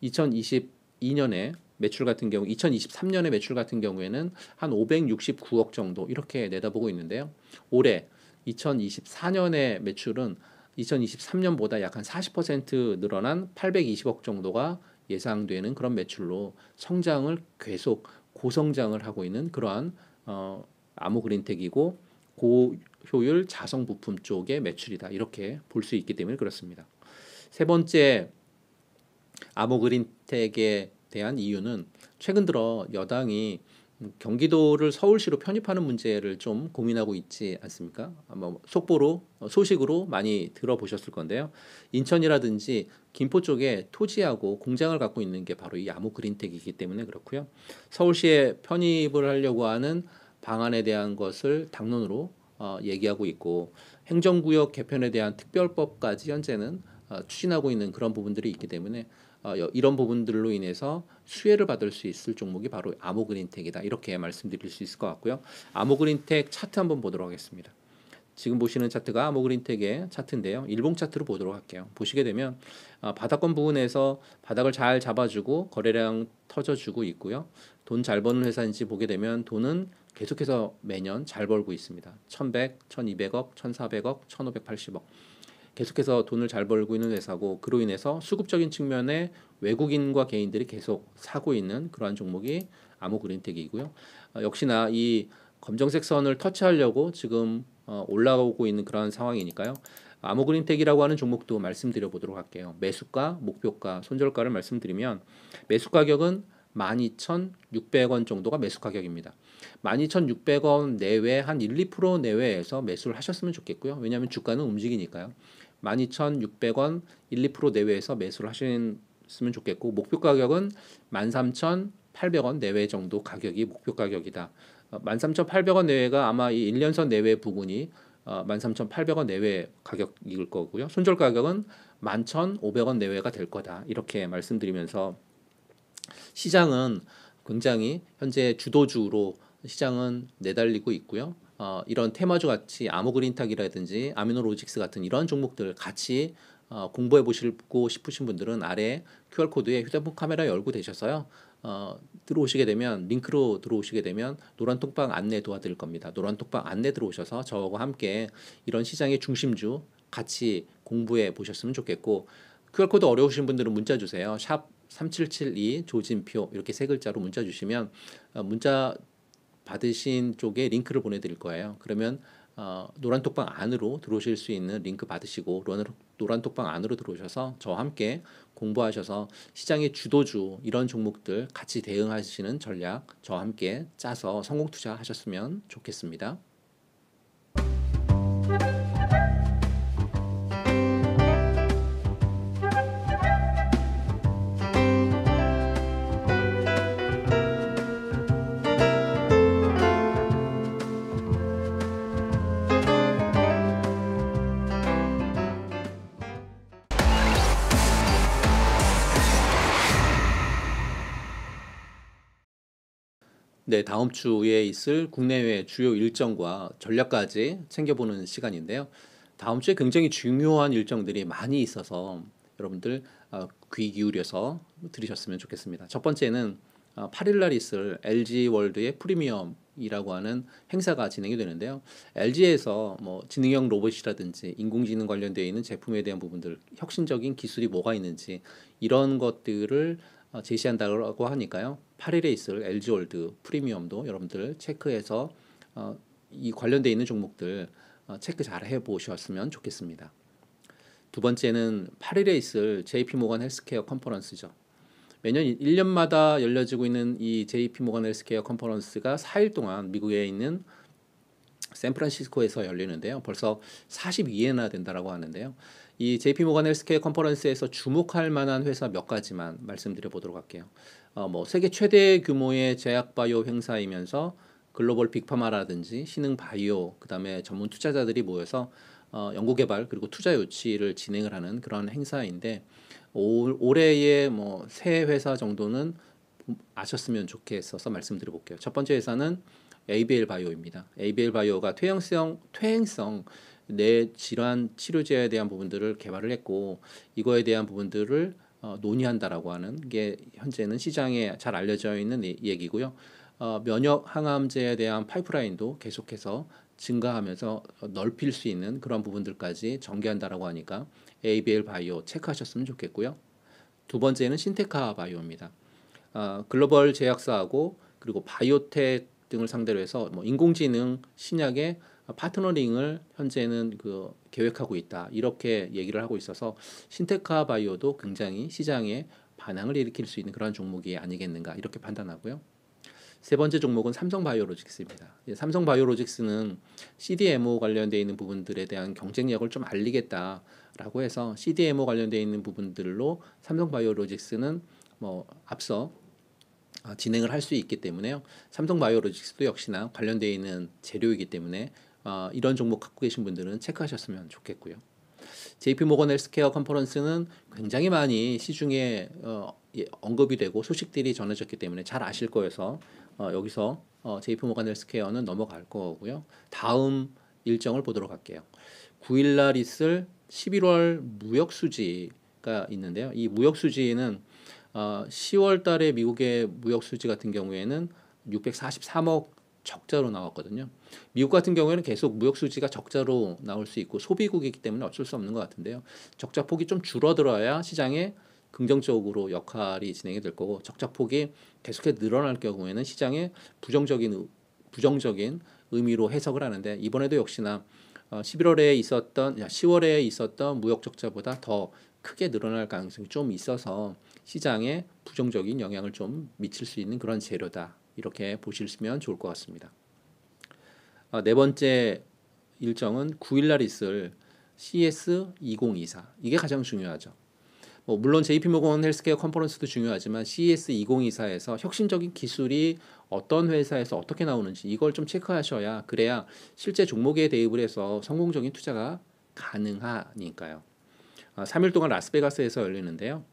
2022년에 매출 같은 경우 2023년의 매출 같은 경우에는 한 569억 정도 이렇게 내다보고 있는데요. 올해 2024년의 매출은 2023년보다 약 한 40% 늘어난 820억 정도가 예상되는 그런 매출로 성장을 계속 고성장을 하고 있는 그러한 어, 암호그린텍이고 고효율 자성 부품 쪽의 매출이다 이렇게 볼 수 있기 때문에 그렇습니다. 세 번째 암호그린텍에 대한 이유는 최근 들어 여당이 뭐 경기도를 서울시로 편입하는 문제를 좀 고민하고 있지 않습니까? 아마 속보로 어, 소식으로 많이 들어보셨을 건데요. 인천이라든지 김포 쪽에 토지하고 공장을 갖고 있는 게 바로 이 야무 그린텍이기 때문에 그렇고요. 서울시에 편입을 하려고 하는 방안에 대한 것을 당론으로 어, 얘기하고 있고 행정구역 개편에 대한 특별법까지 현재는 어, 추진하고 있는 그런 부분들이 있기 때문에 어, 이런 부분들로 인해서 수혜를 받을 수 있을 종목이 바로 암호그린텍이다 이렇게 말씀드릴 수 있을 것 같고요. 암호그린텍 차트 한번 보도록 하겠습니다. 지금 보시는 차트가 모그린텍의 차트인데요. 일봉 차트로 보도록 할게요. 보시게 되면 어, 바닥권 부분에서 바닥을 잘 잡아주고 거래량 터져주고 있고요. 돈 잘 버는 회사인지 보게 되면 돈은 계속해서 매년 잘 벌고 있습니다. 1100, 1200억, 1400억, 1580억. 계속해서 돈을 잘 벌고 있는 회사고 그로 인해서 수급적인 측면에 외국인과 개인들이 계속 사고 있는 그러한 종목이 암호 그린텍이고요. 어, 역시나 이 검정색 선을 터치하려고 지금 어, 올라오고 있는 그러한 상황이니까요. 암호 그린텍이라고 하는 종목도 말씀드려 보도록 할게요. 매수가, 목표가, 손절가를 말씀드리면 매수 가격은 12,600원 정도가 매수 가격입니다. 12,600원 내외 한 1, 2% 내외에서 매수를 하셨으면 좋겠고요. 왜냐하면 주가는 움직이니까요. 12,600원 1, 2% 내외에서 매수를 하셨으면 좋겠고 목표 가격은 13,800원 내외 정도 가격이 목표 가격이다. 13,800원 어, 내외가 아마 이 1년선 내외 부분이 13,800원 어, 내외 가격일 거고요. 손절 가격은 11,500원 내외가 될 거다. 이렇게 말씀드리면서 시장은 굉장히 현재 주도주로 시장은 내달리고 있고요. 어, 이런 테마주 같이 아모그린탁이라든지 아미노로직스 같은 이런 종목들 같이 어, 공부해 보시고 싶으신 분들은 아래 QR 코드에 휴대폰 카메라 열고 되셔서요. 어, 들어오시게 되면 링크로 들어오시게 되면 노란 톡방 안내 도와드릴 겁니다. 노란 톡방 안내 들어오셔서 저하고 함께 이런 시장의 중심주 같이 공부해 보셨으면 좋겠고 QR 코드 어려우신 분들은 문자 주세요. 샵 3772 조진표 이렇게 세 글자로 문자 주시면 어, 문자 받으신 쪽에 링크를 보내드릴 거예요. 그러면 어, 노란 톡방 안으로 들어오실 수 있는 링크 받으시고 노란, 톡방 안으로 들어오셔서 저와 함께 공부하셔서 시장의 주도주 이런 종목들 같이 대응하시는 전략 저와 함께 짜서 성공 투자하셨으면 좋겠습니다. 네, 다음 주에 있을 국내외 주요 일정과 전략까지 챙겨보는 시간인데요. 다음 주에 굉장히 중요한 일정들이 많이 있어서 여러분들 어, 귀 기울여서 들으셨으면 좋겠습니다. 첫 번째는 8일 어, 날 있을 LG 월드의 프리미엄이라고 하는 행사가 진행이 되는데요. LG에서 뭐 지능형 로봇이라든지 인공지능 관련되어 있는 제품에 대한 부분들, 혁신적인 기술이 뭐가 있는지 이런 것들을 어, 제시한다고 하니까요. 8일에 있을 LG월드 프리미엄도 여러분들 체크해서 어, 이 관련돼 있는 종목들 어, 체크 잘 해보셨으면 좋겠습니다. 두 번째는 8일에 있을 JP모건 헬스케어 컨퍼런스죠. 매년 1년마다 열려지고 있는 이 JP모건 헬스케어 컨퍼런스가 4일 동안 미국에 있는 샌프란시스코에서 열리는데요. 벌써 42회나 된다라고 하는데요. 이 JP 모건 헬스케어 컨퍼런스에서 주목할 만한 회사 몇 가지만 말씀드려 보도록 할게요. 어, 뭐 세계 최대 규모의 제약 바이오 행사이면서 글로벌 빅파마라든지 신흥 바이오 그다음에 전문 투자자들이 모여서 어, 연구 개발 그리고 투자 유치를 진행을 하는 그런 행사인데 올, 올해의 뭐세 회사 정도는 아셨으면 좋겠어서 말씀드려 볼게요. 첫 번째 회사는 ABL 바이오입니다. ABL 바이오가 퇴행성 퇴행성 뇌 질환 치료제에 대한 부분들을 개발을 했고 이거에 대한 부분들을 어, 논의한다라고 하는 게 현재는 시장에 잘 알려져 있는 얘기고요. 어, 면역 항암제에 대한 파이프라인도 계속해서 증가하면서 넓힐 수 있는 그런 부분들까지 전개한다라고 하니까 ABL 바이오 체크하셨으면 좋겠고요. 두 번째는 신테카 바이오입니다. 어, 글로벌 제약사하고 그리고 바이오텍 등을 상대로 해서 뭐 인공지능 신약의 파트너링을 현재는 그 계획하고 있다 이렇게 얘기를 하고 있어서 신테카 바이오도 굉장히 시장에 반항을 일으킬 수 있는 그런 종목이 아니겠는가 이렇게 판단하고요. 세 번째 종목은 삼성바이오로직스입니다. 예, 삼성바이오로직스는 CDMO 관련되어 있는 부분들에 대한 경쟁력을 좀 알리겠다라고 해서 CDMO 관련되어 있는 부분들로 삼성바이오로직스는 뭐 앞서 아, 진행을 할 수 있기 때문에요. 삼성바이오로직스도 역시나 관련되어 있는 재료이기 때문에 어, 이런 종목 갖고 계신 분들은 체크하셨으면 좋겠고요. JP 모건 헬스케어 컨퍼런스는 굉장히 많이 시중에 어, 예, 언급이 되고 소식들이 전해졌기 때문에 잘 아실 거여서 어, 여기서 어, JP 모건 헬스케어는 넘어갈 거고요. 다음 일정을 보도록 할게요. 9일 날 있을 11월 무역 수지가 있는데요. 이 무역 수지는 어, 10월 달에 미국의 무역 수지 같은 경우에는 643억 적자로 나왔거든요. 미국 같은 경우에는 계속 무역 수지가 적자로 나올 수 있고 소비국이기 때문에 어쩔 수 없는 것 같은데요. 적자 폭이 좀 줄어들어야 시장에 긍정적으로 역할이 진행이 될 거고 적자 폭이 계속해 늘어날 경우에는 시장에 부정적인 부정적인 의미로 해석을 하는데 이번에도 역시나 11월에 어, 있었던 10월에 있었던 무역 적자보다 더 크게 늘어날 가능성이 좀 있어서 시장에 부정적인 영향을 좀 미칠 수 있는 그런 재료다 이렇게 보시면 좋을 것 같습니다. 아, 네 번째 일정은 9일 날 있을 CS 2024 이게 가장 중요하죠. 뭐 물론 JP 모건 헬스케어 컨퍼런스도 중요하지만 c s 2024에서 혁신적인 기술이 어떤 회사에서 어떻게 나오는지 이걸 좀 체크하셔야 그래야 실제 종목에 대입을 해서 성공적인 투자가 가능하니까요. 아, 3일 동안 라스베가스에서 열리는데요.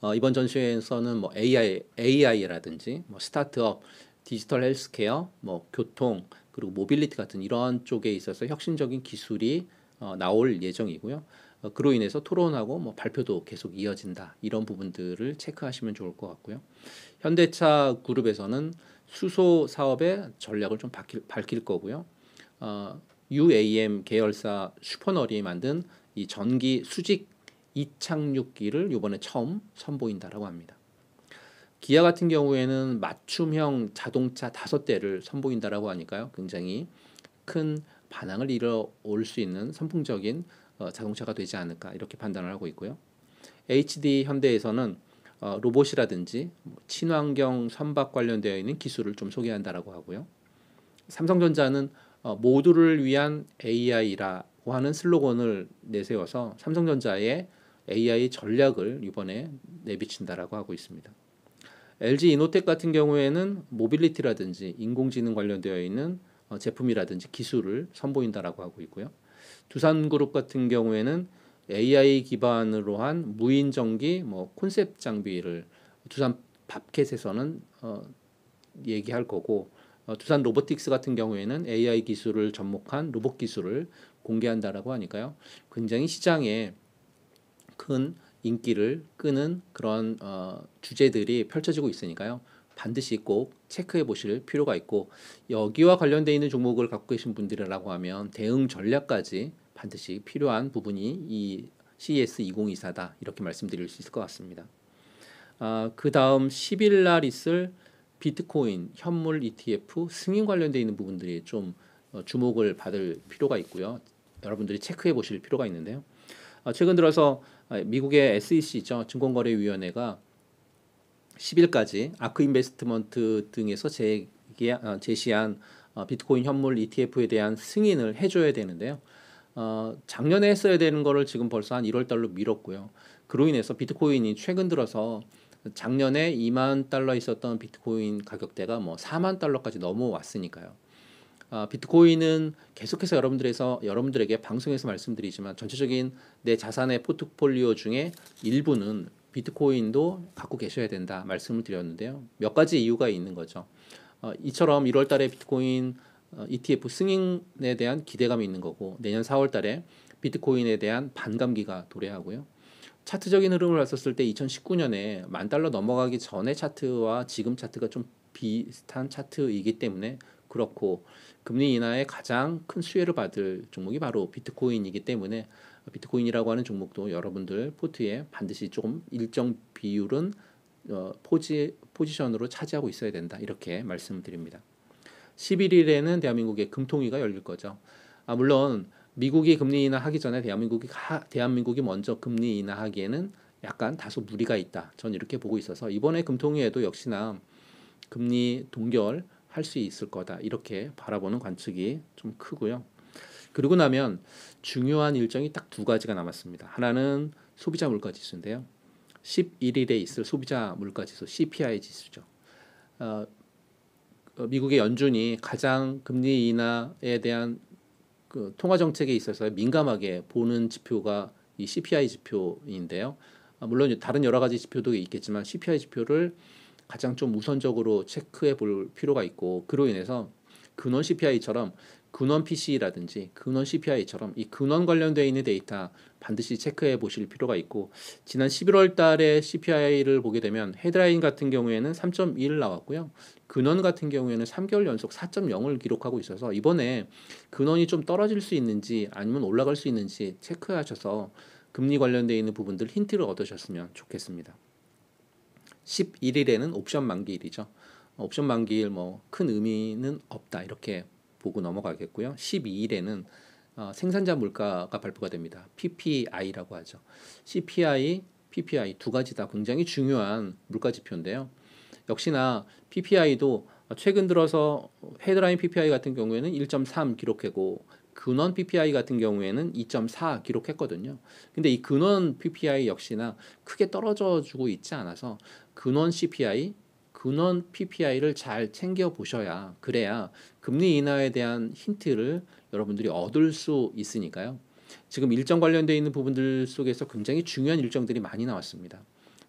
어, 이번 전시회에서는 뭐 AI, AI라든지 뭐 스타트업, 디지털 헬스케어, 뭐 교통 그리고 모빌리티 같은 이런 쪽에 있어서 혁신적인 기술이 어, 나올 예정이고요. 어, 그로 인해서 토론하고 뭐 발표도 계속 이어진다 이런 부분들을 체크하시면 좋을 것 같고요. 현대차 그룹에서는 수소 사업의 전략을 좀 밝힐, 밝힐 거고요. 어, UAM 계열사 슈퍼널이 만든 이 전기 수직 이착륙기를 이번에 처음 선보인다라고 합니다. 기아 같은 경우에는 맞춤형 자동차 다섯 대를 선보인다라고 하니까요. 굉장히 큰 반항을 이뤄올 수 있는 선풍적인 어, 자동차가 되지 않을까 이렇게 판단을 하고 있고요. HD 현대에서는 어, 로봇이라든지 뭐 친환경 선박 관련되어 있는 기술을 좀 소개한다라고 하고요. 삼성전자는 어, 모두를 위한 AI라고 하는 슬로건을 내세워서 삼성전자의 AI 전략을 이번에 내비친다라고 하고 있습니다. LG 이노텍 같은 경우에는 모빌리티라든지 인공지능 관련되어 있는 어, 제품이라든지 기술을 선보인다라고 하고 있고요. 두산그룹 같은 경우에는 AI 기반으로 한 무인 전기 뭐콘셉 장비를 두산 밥켓에서는 어, 얘기할 거고 어, 두산 로보틱스 같은 경우에는 AI 기술을 접목한 로봇 기술을 공개한다라고 하니까요. 굉장히 시장에 큰 인기를 끄는 그런 어, 주제들이 펼쳐지고 있으니까요. 반드시 꼭 체크해 보실 필요가 있고 여기와 관련되어 있는 종목을 갖고 계신 분들이라고 하면 대응 전략까지 반드시 필요한 부분이 이 CES 2024다 이렇게 말씀드릴 수 있을 것 같습니다. 아, 그 다음 10일 날 있을 비트코인 현물 ETF 승인 관련되어 있는 부분들이 좀 어, 주목을 받을 필요가 있고요. 여러분들이 체크해 보실 필요가 있는데요. 아, 최근 들어서 아, 미국의 SEC 있죠. 증권거래위원회가 10일까지 아크 인베스트먼트 등에서 제, 어, 제시한 어, 비트코인 현물 ETF에 대한 승인을 해줘야 되는데요. 어, 작년에 했어야 되는 거를 지금 벌써 한 1월 달로 미뤘고요. 그로 인해서 비트코인이 최근 들어서 작년에 2만 달러 있었던 비트코인 가격대가 뭐 4만 달러까지 넘어왔으니까요. 어, 비트코인은 계속해서 여러분들에서 여러분들에게 방송에서 말씀드리지만 전체적인 내 자산의 포트폴리오 중에 일부는 비트코인도 갖고 계셔야 된다 말씀을 드렸는데요. 몇 가지 이유가 있는 거죠. 어, 이처럼 1월 달에 비트코인 어, ETF 승인에 대한 기대감이 있는 거고 내년 4월 달에 비트코인에 대한 반감기가 도래하고요. 차트적인 흐름을 봤었을 때 2019년에 만 달러 넘어가기 전에 차트와 지금 차트가 좀 비슷한 차트이기 때문에 그렇고 금리 인하에 가장 큰 수혜를 받을 종목이 바로 비트코인이기 때문에 비트코인이라고 하는 종목도 여러분들 포트에 반드시 조금 일정 비율은 어, 포지, 포지션으로 차지하고 있어야 된다 이렇게 말씀드립니다. 11일에는 대한민국의 금통위가 열릴 거죠. 아, 물론 미국이 금리 인하하기 전에 대한민국이 하, 대한민국이 먼저 금리 인하하기에는 약간 다소 무리가 있다. 전 이렇게 보고 있어서 이번에 금통위에도 역시나 금리 동결 할수 있을 거다. 이렇게 바라보는 관측이 좀 크고요. 그리고 나면 중요한 일정이 딱 두 가지가 남았습니다. 하나는 소비자 물가 지수인데요. 11일에 있을 소비자 물가 지수 CPI 지수죠. 어, 어, 미국의 연준이 가장 금리 인하에 대한 그 통화 정책에 있어서 민감하게 보는 지표가 이 CPI 지표인데요. 아, 물론 다른 여러 가지 지표도 있겠지만 CPI 지표를 가장 좀 우선적으로 체크해 볼 필요가 있고 그로 인해서 근원 CPI처럼 근원 PC라든지 근원 CPI처럼 이 근원 관련되어 있는 데이터 반드시 체크해 보실 필요가 있고 지난 11월 달에 CPI를 보게 되면 헤드라인 같은 경우에는 3.1 나왔고요. 근원 같은 경우에는 3개월 연속 4.0을 기록하고 있어서 이번에 근원이 좀 떨어질 수 있는지 아니면 올라갈 수 있는지 체크하셔서 금리 관련되어 있는 부분들 힌트를 얻으셨으면 좋겠습니다. 11일에는 옵션 만기일이죠. 옵션 만기일 뭐 큰 의미는 없다 이렇게 보고 넘어가겠고요. 12일에는 어, 생산자 물가가 발표가 됩니다. PPI라고 하죠. CPI, PPI 두 가지 다 굉장히 중요한 물가 지표인데요. 역시나 PPI도 최근 들어서 헤드라인 PPI 같은 경우에는 1.3 기록했고 근원 PPI 같은 경우에는 2.4 기록했거든요. 근데 이 근원 PPI 역시나 크게 떨어져 주고 있지 않아서 근원 CPI, 근원 PPI를 잘 챙겨 보셔야 그래야 금리 인하에 대한 힌트를 여러분들이 얻을 수 있으니까요. 지금 일정 관련되어 있는 부분들 속에서 굉장히 중요한 일정들이 많이 나왔습니다.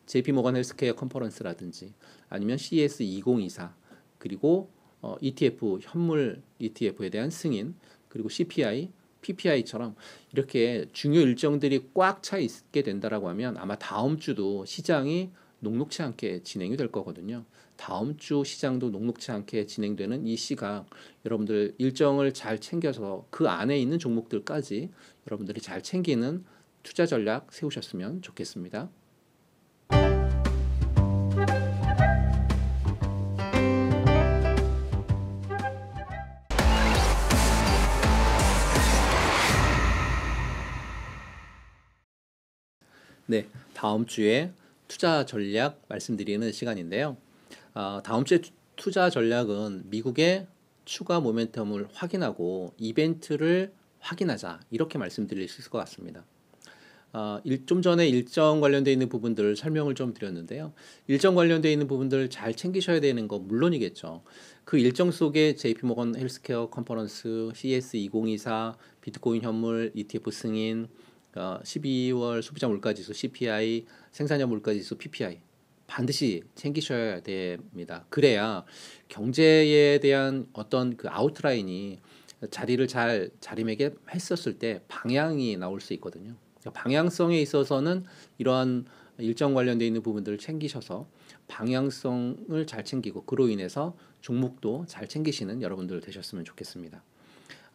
JP 모건 헬스케어 컨퍼런스라든지 아니면 CES 2024 그리고 어, ETF 현물 ETF에 대한 승인 그리고 CPI, PPI처럼 이렇게 중요 일정들이 꽉 차 있게 된다라고 하면 아마 다음 주도 시장이 녹록치 않게 진행이 될 거거든요. 다음 주 시장도 녹록치 않게 진행되는 이 시각 여러분들 일정을 잘 챙겨서 그 안에 있는 종목들까지 여러분들이 잘 챙기는 투자 전략 세우셨으면 좋겠습니다. 네, 다음 주에 투자 전략 말씀드리는 시간인데요. 어, 다음 주에 투자 전략은 미국의 추가 모멘텀을 확인하고 이벤트를 확인하자 이렇게 말씀드릴 수 있을 것 같습니다. 어, 일, 좀 전에 일정 관련되 있는 부분들 설명을 좀 드렸는데요. 일정 관련되 있는 부분들 잘 챙기셔야 되는 거 물론이겠죠. 그 일정 속에 JP 모건 헬스케어 컨퍼런스, CS 2024, 비트코인 현물, ETF 승인, 12월 그러니까 소비자 물가지수 CPI, 생산자 물가지수 PPI 반드시 챙기셔야 됩니다. 그래야 경제에 대한 어떤 그 아웃라인이 자리를 잘 자리매김했었을 때 방향이 나올 수 있거든요. 그러니까 방향성에 있어서는 이러한 일정 관련돼 있는 부분들을 챙기셔서 방향성을 잘 챙기고 그로 인해서 종목도 잘 챙기시는 여러분들 되셨으면 좋겠습니다.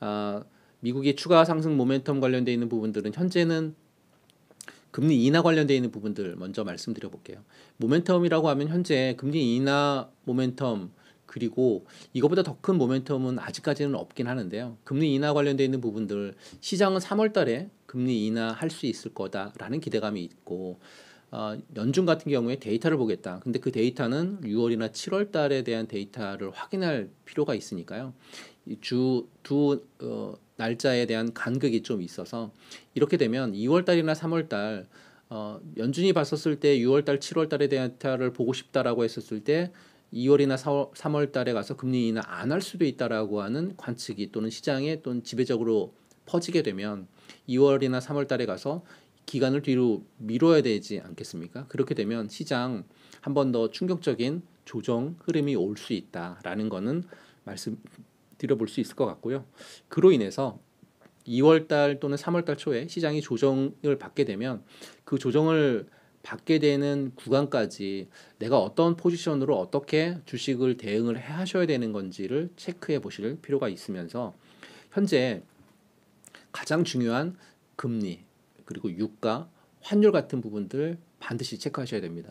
어, 미국의 추가 상승 모멘텀 관련돼 있는 부분들은 현재는 금리 인하 관련돼 있는 부분들 먼저 말씀드려 볼게요. 모멘텀이라고 하면 현재 금리 인하 모멘텀 그리고 이거보다 더 큰 모멘텀은 아직까지는 없긴 하는데요. 금리 인하 관련돼 있는 부분들 시장은 3월 달에 금리 인하 할 수 있을 거다라는 기대감이 있고 어, 연중 같은 경우에 데이터를 보겠다. 근데 그 데이터는 6월이나 7월 달에 대한 데이터를 확인할 필요가 있으니까요. 주두 어, 날짜에 대한 간극이 좀 있어서 이렇게 되면 2월 달이나 3월 달 어, 연준이 봤었을 때 6월 달, 7월 달에 대한 데이터를 보고 싶다라고 했었을 때 2월이나 4월, 3월 달에 가서 금리 인하 안 할 수도 있다라고 하는 관측이 또는 시장에 또는 지배적으로 퍼지게 되면 2월이나 3월 달에 가서 기간을 뒤로 미뤄야 되지 않겠습니까? 그렇게 되면 시장 한 번 더 충격적인 조정 흐름이 올 수 있다라는 거는 말씀 드려볼 수 있을 것 같고요. 그로 인해서 2월달 또는 3월달 초에 시장이 조정을 받게 되면 그 조정을 받게 되는 구간까지 내가 어떤 포지션으로 어떻게 주식을 대응을 해 하셔야 되는 건지를 체크해 보실 필요가 있으면서 현재 가장 중요한 금리 그리고 유가, 환율 같은 부분들 반드시 체크하셔야 됩니다.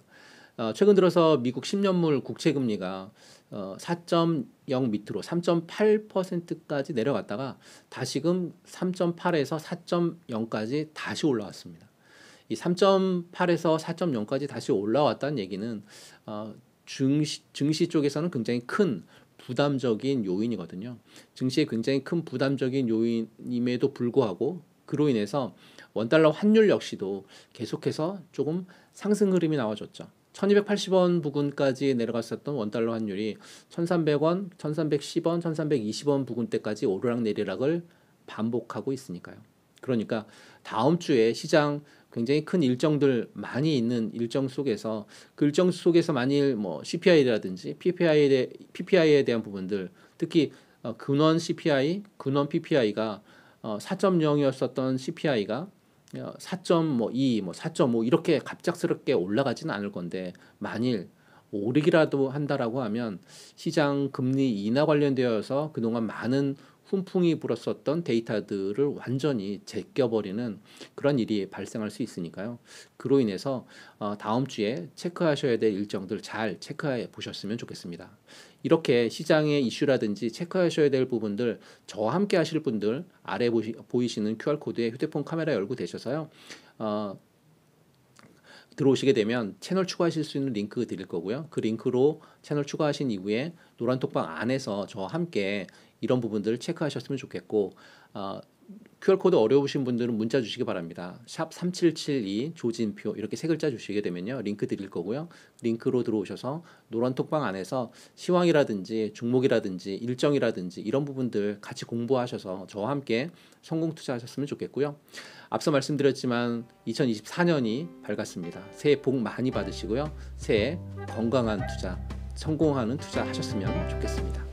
어, 최근 들어서 미국 10년물 국채 금리가 어, 4.0 밑으로 3.8%까지 내려갔다가 다시금 3.8에서 4.0까지 다시 올라왔습니다. 이 3.8에서 4.0까지 다시 올라왔다는 얘기는 어, 증시, 증시 쪽에서는 굉장히 큰 부담적인 요인이거든요. 증시에 굉장히 큰 부담적인 요인임에도 불구하고 그로 인해서 원달러 환율 역시도 계속해서 조금 상승 흐름이 나와줬죠. 1280원 부근까지 내려갔었던 원달러 환율이 1300원, 1310원, 1320원 부근 때까지 오르락내리락을 반복하고 있으니까요. 그러니까 다음 주에 시장 굉장히 큰 일정들 많이 있는 일정 속에서 그 일정 속에서 만일 뭐 CPI라든지 PPI에 대, PPI에 대한 부분들 특히 어, 근원 CPI, 근원 PPI가 어, 4.0이었었던 CPI가 4.2, 어, 뭐4.5 뭐 이렇게 갑작스럽게 올라가지는 않을 건데 만일 오르기라도 한다라고 하면 시장 금리 인하 관련되어서 그동안 많은 훈풍이 불었었던 데이터들을 완전히 제껴버리는 그런 일이 발생할 수 있으니까요. 그로 인해서 어, 다음 주에 체크하셔야 될 일정들 잘 체크해 보셨으면 좋겠습니다. 이렇게 시장의 이슈라든지 체크하셔야 될 부분들 저와 함께 하실 분들 아래 보시, 보이시는 QR코드에 휴대폰 카메라 열고 되셔서요. 어, 들어오시게 되면 채널 추가하실 수 있는 링크 드릴 거고요. 그 링크로 채널 추가하신 이후에 노란톡방 안에서 저와 함께 이런 부분들을 체크하셨으면 좋겠고 어, QR코드 어려우신 분들은 문자 주시기 바랍니다. 샵 3772 조진표 이렇게 세 글자 주시게 되면요. 링크 드릴 거고요. 링크로 들어오셔서 노란 톡방 안에서 시황이라든지 종목이라든지 일정이라든지 이런 부분들 같이 공부하셔서 저와 함께 성공 투자하셨으면 좋겠고요. 앞서 말씀드렸지만 2024년이 밝았습니다. 새해 복 많이 받으시고요. 새해 건강한 투자, 성공하는 투자 하셨으면 좋겠습니다.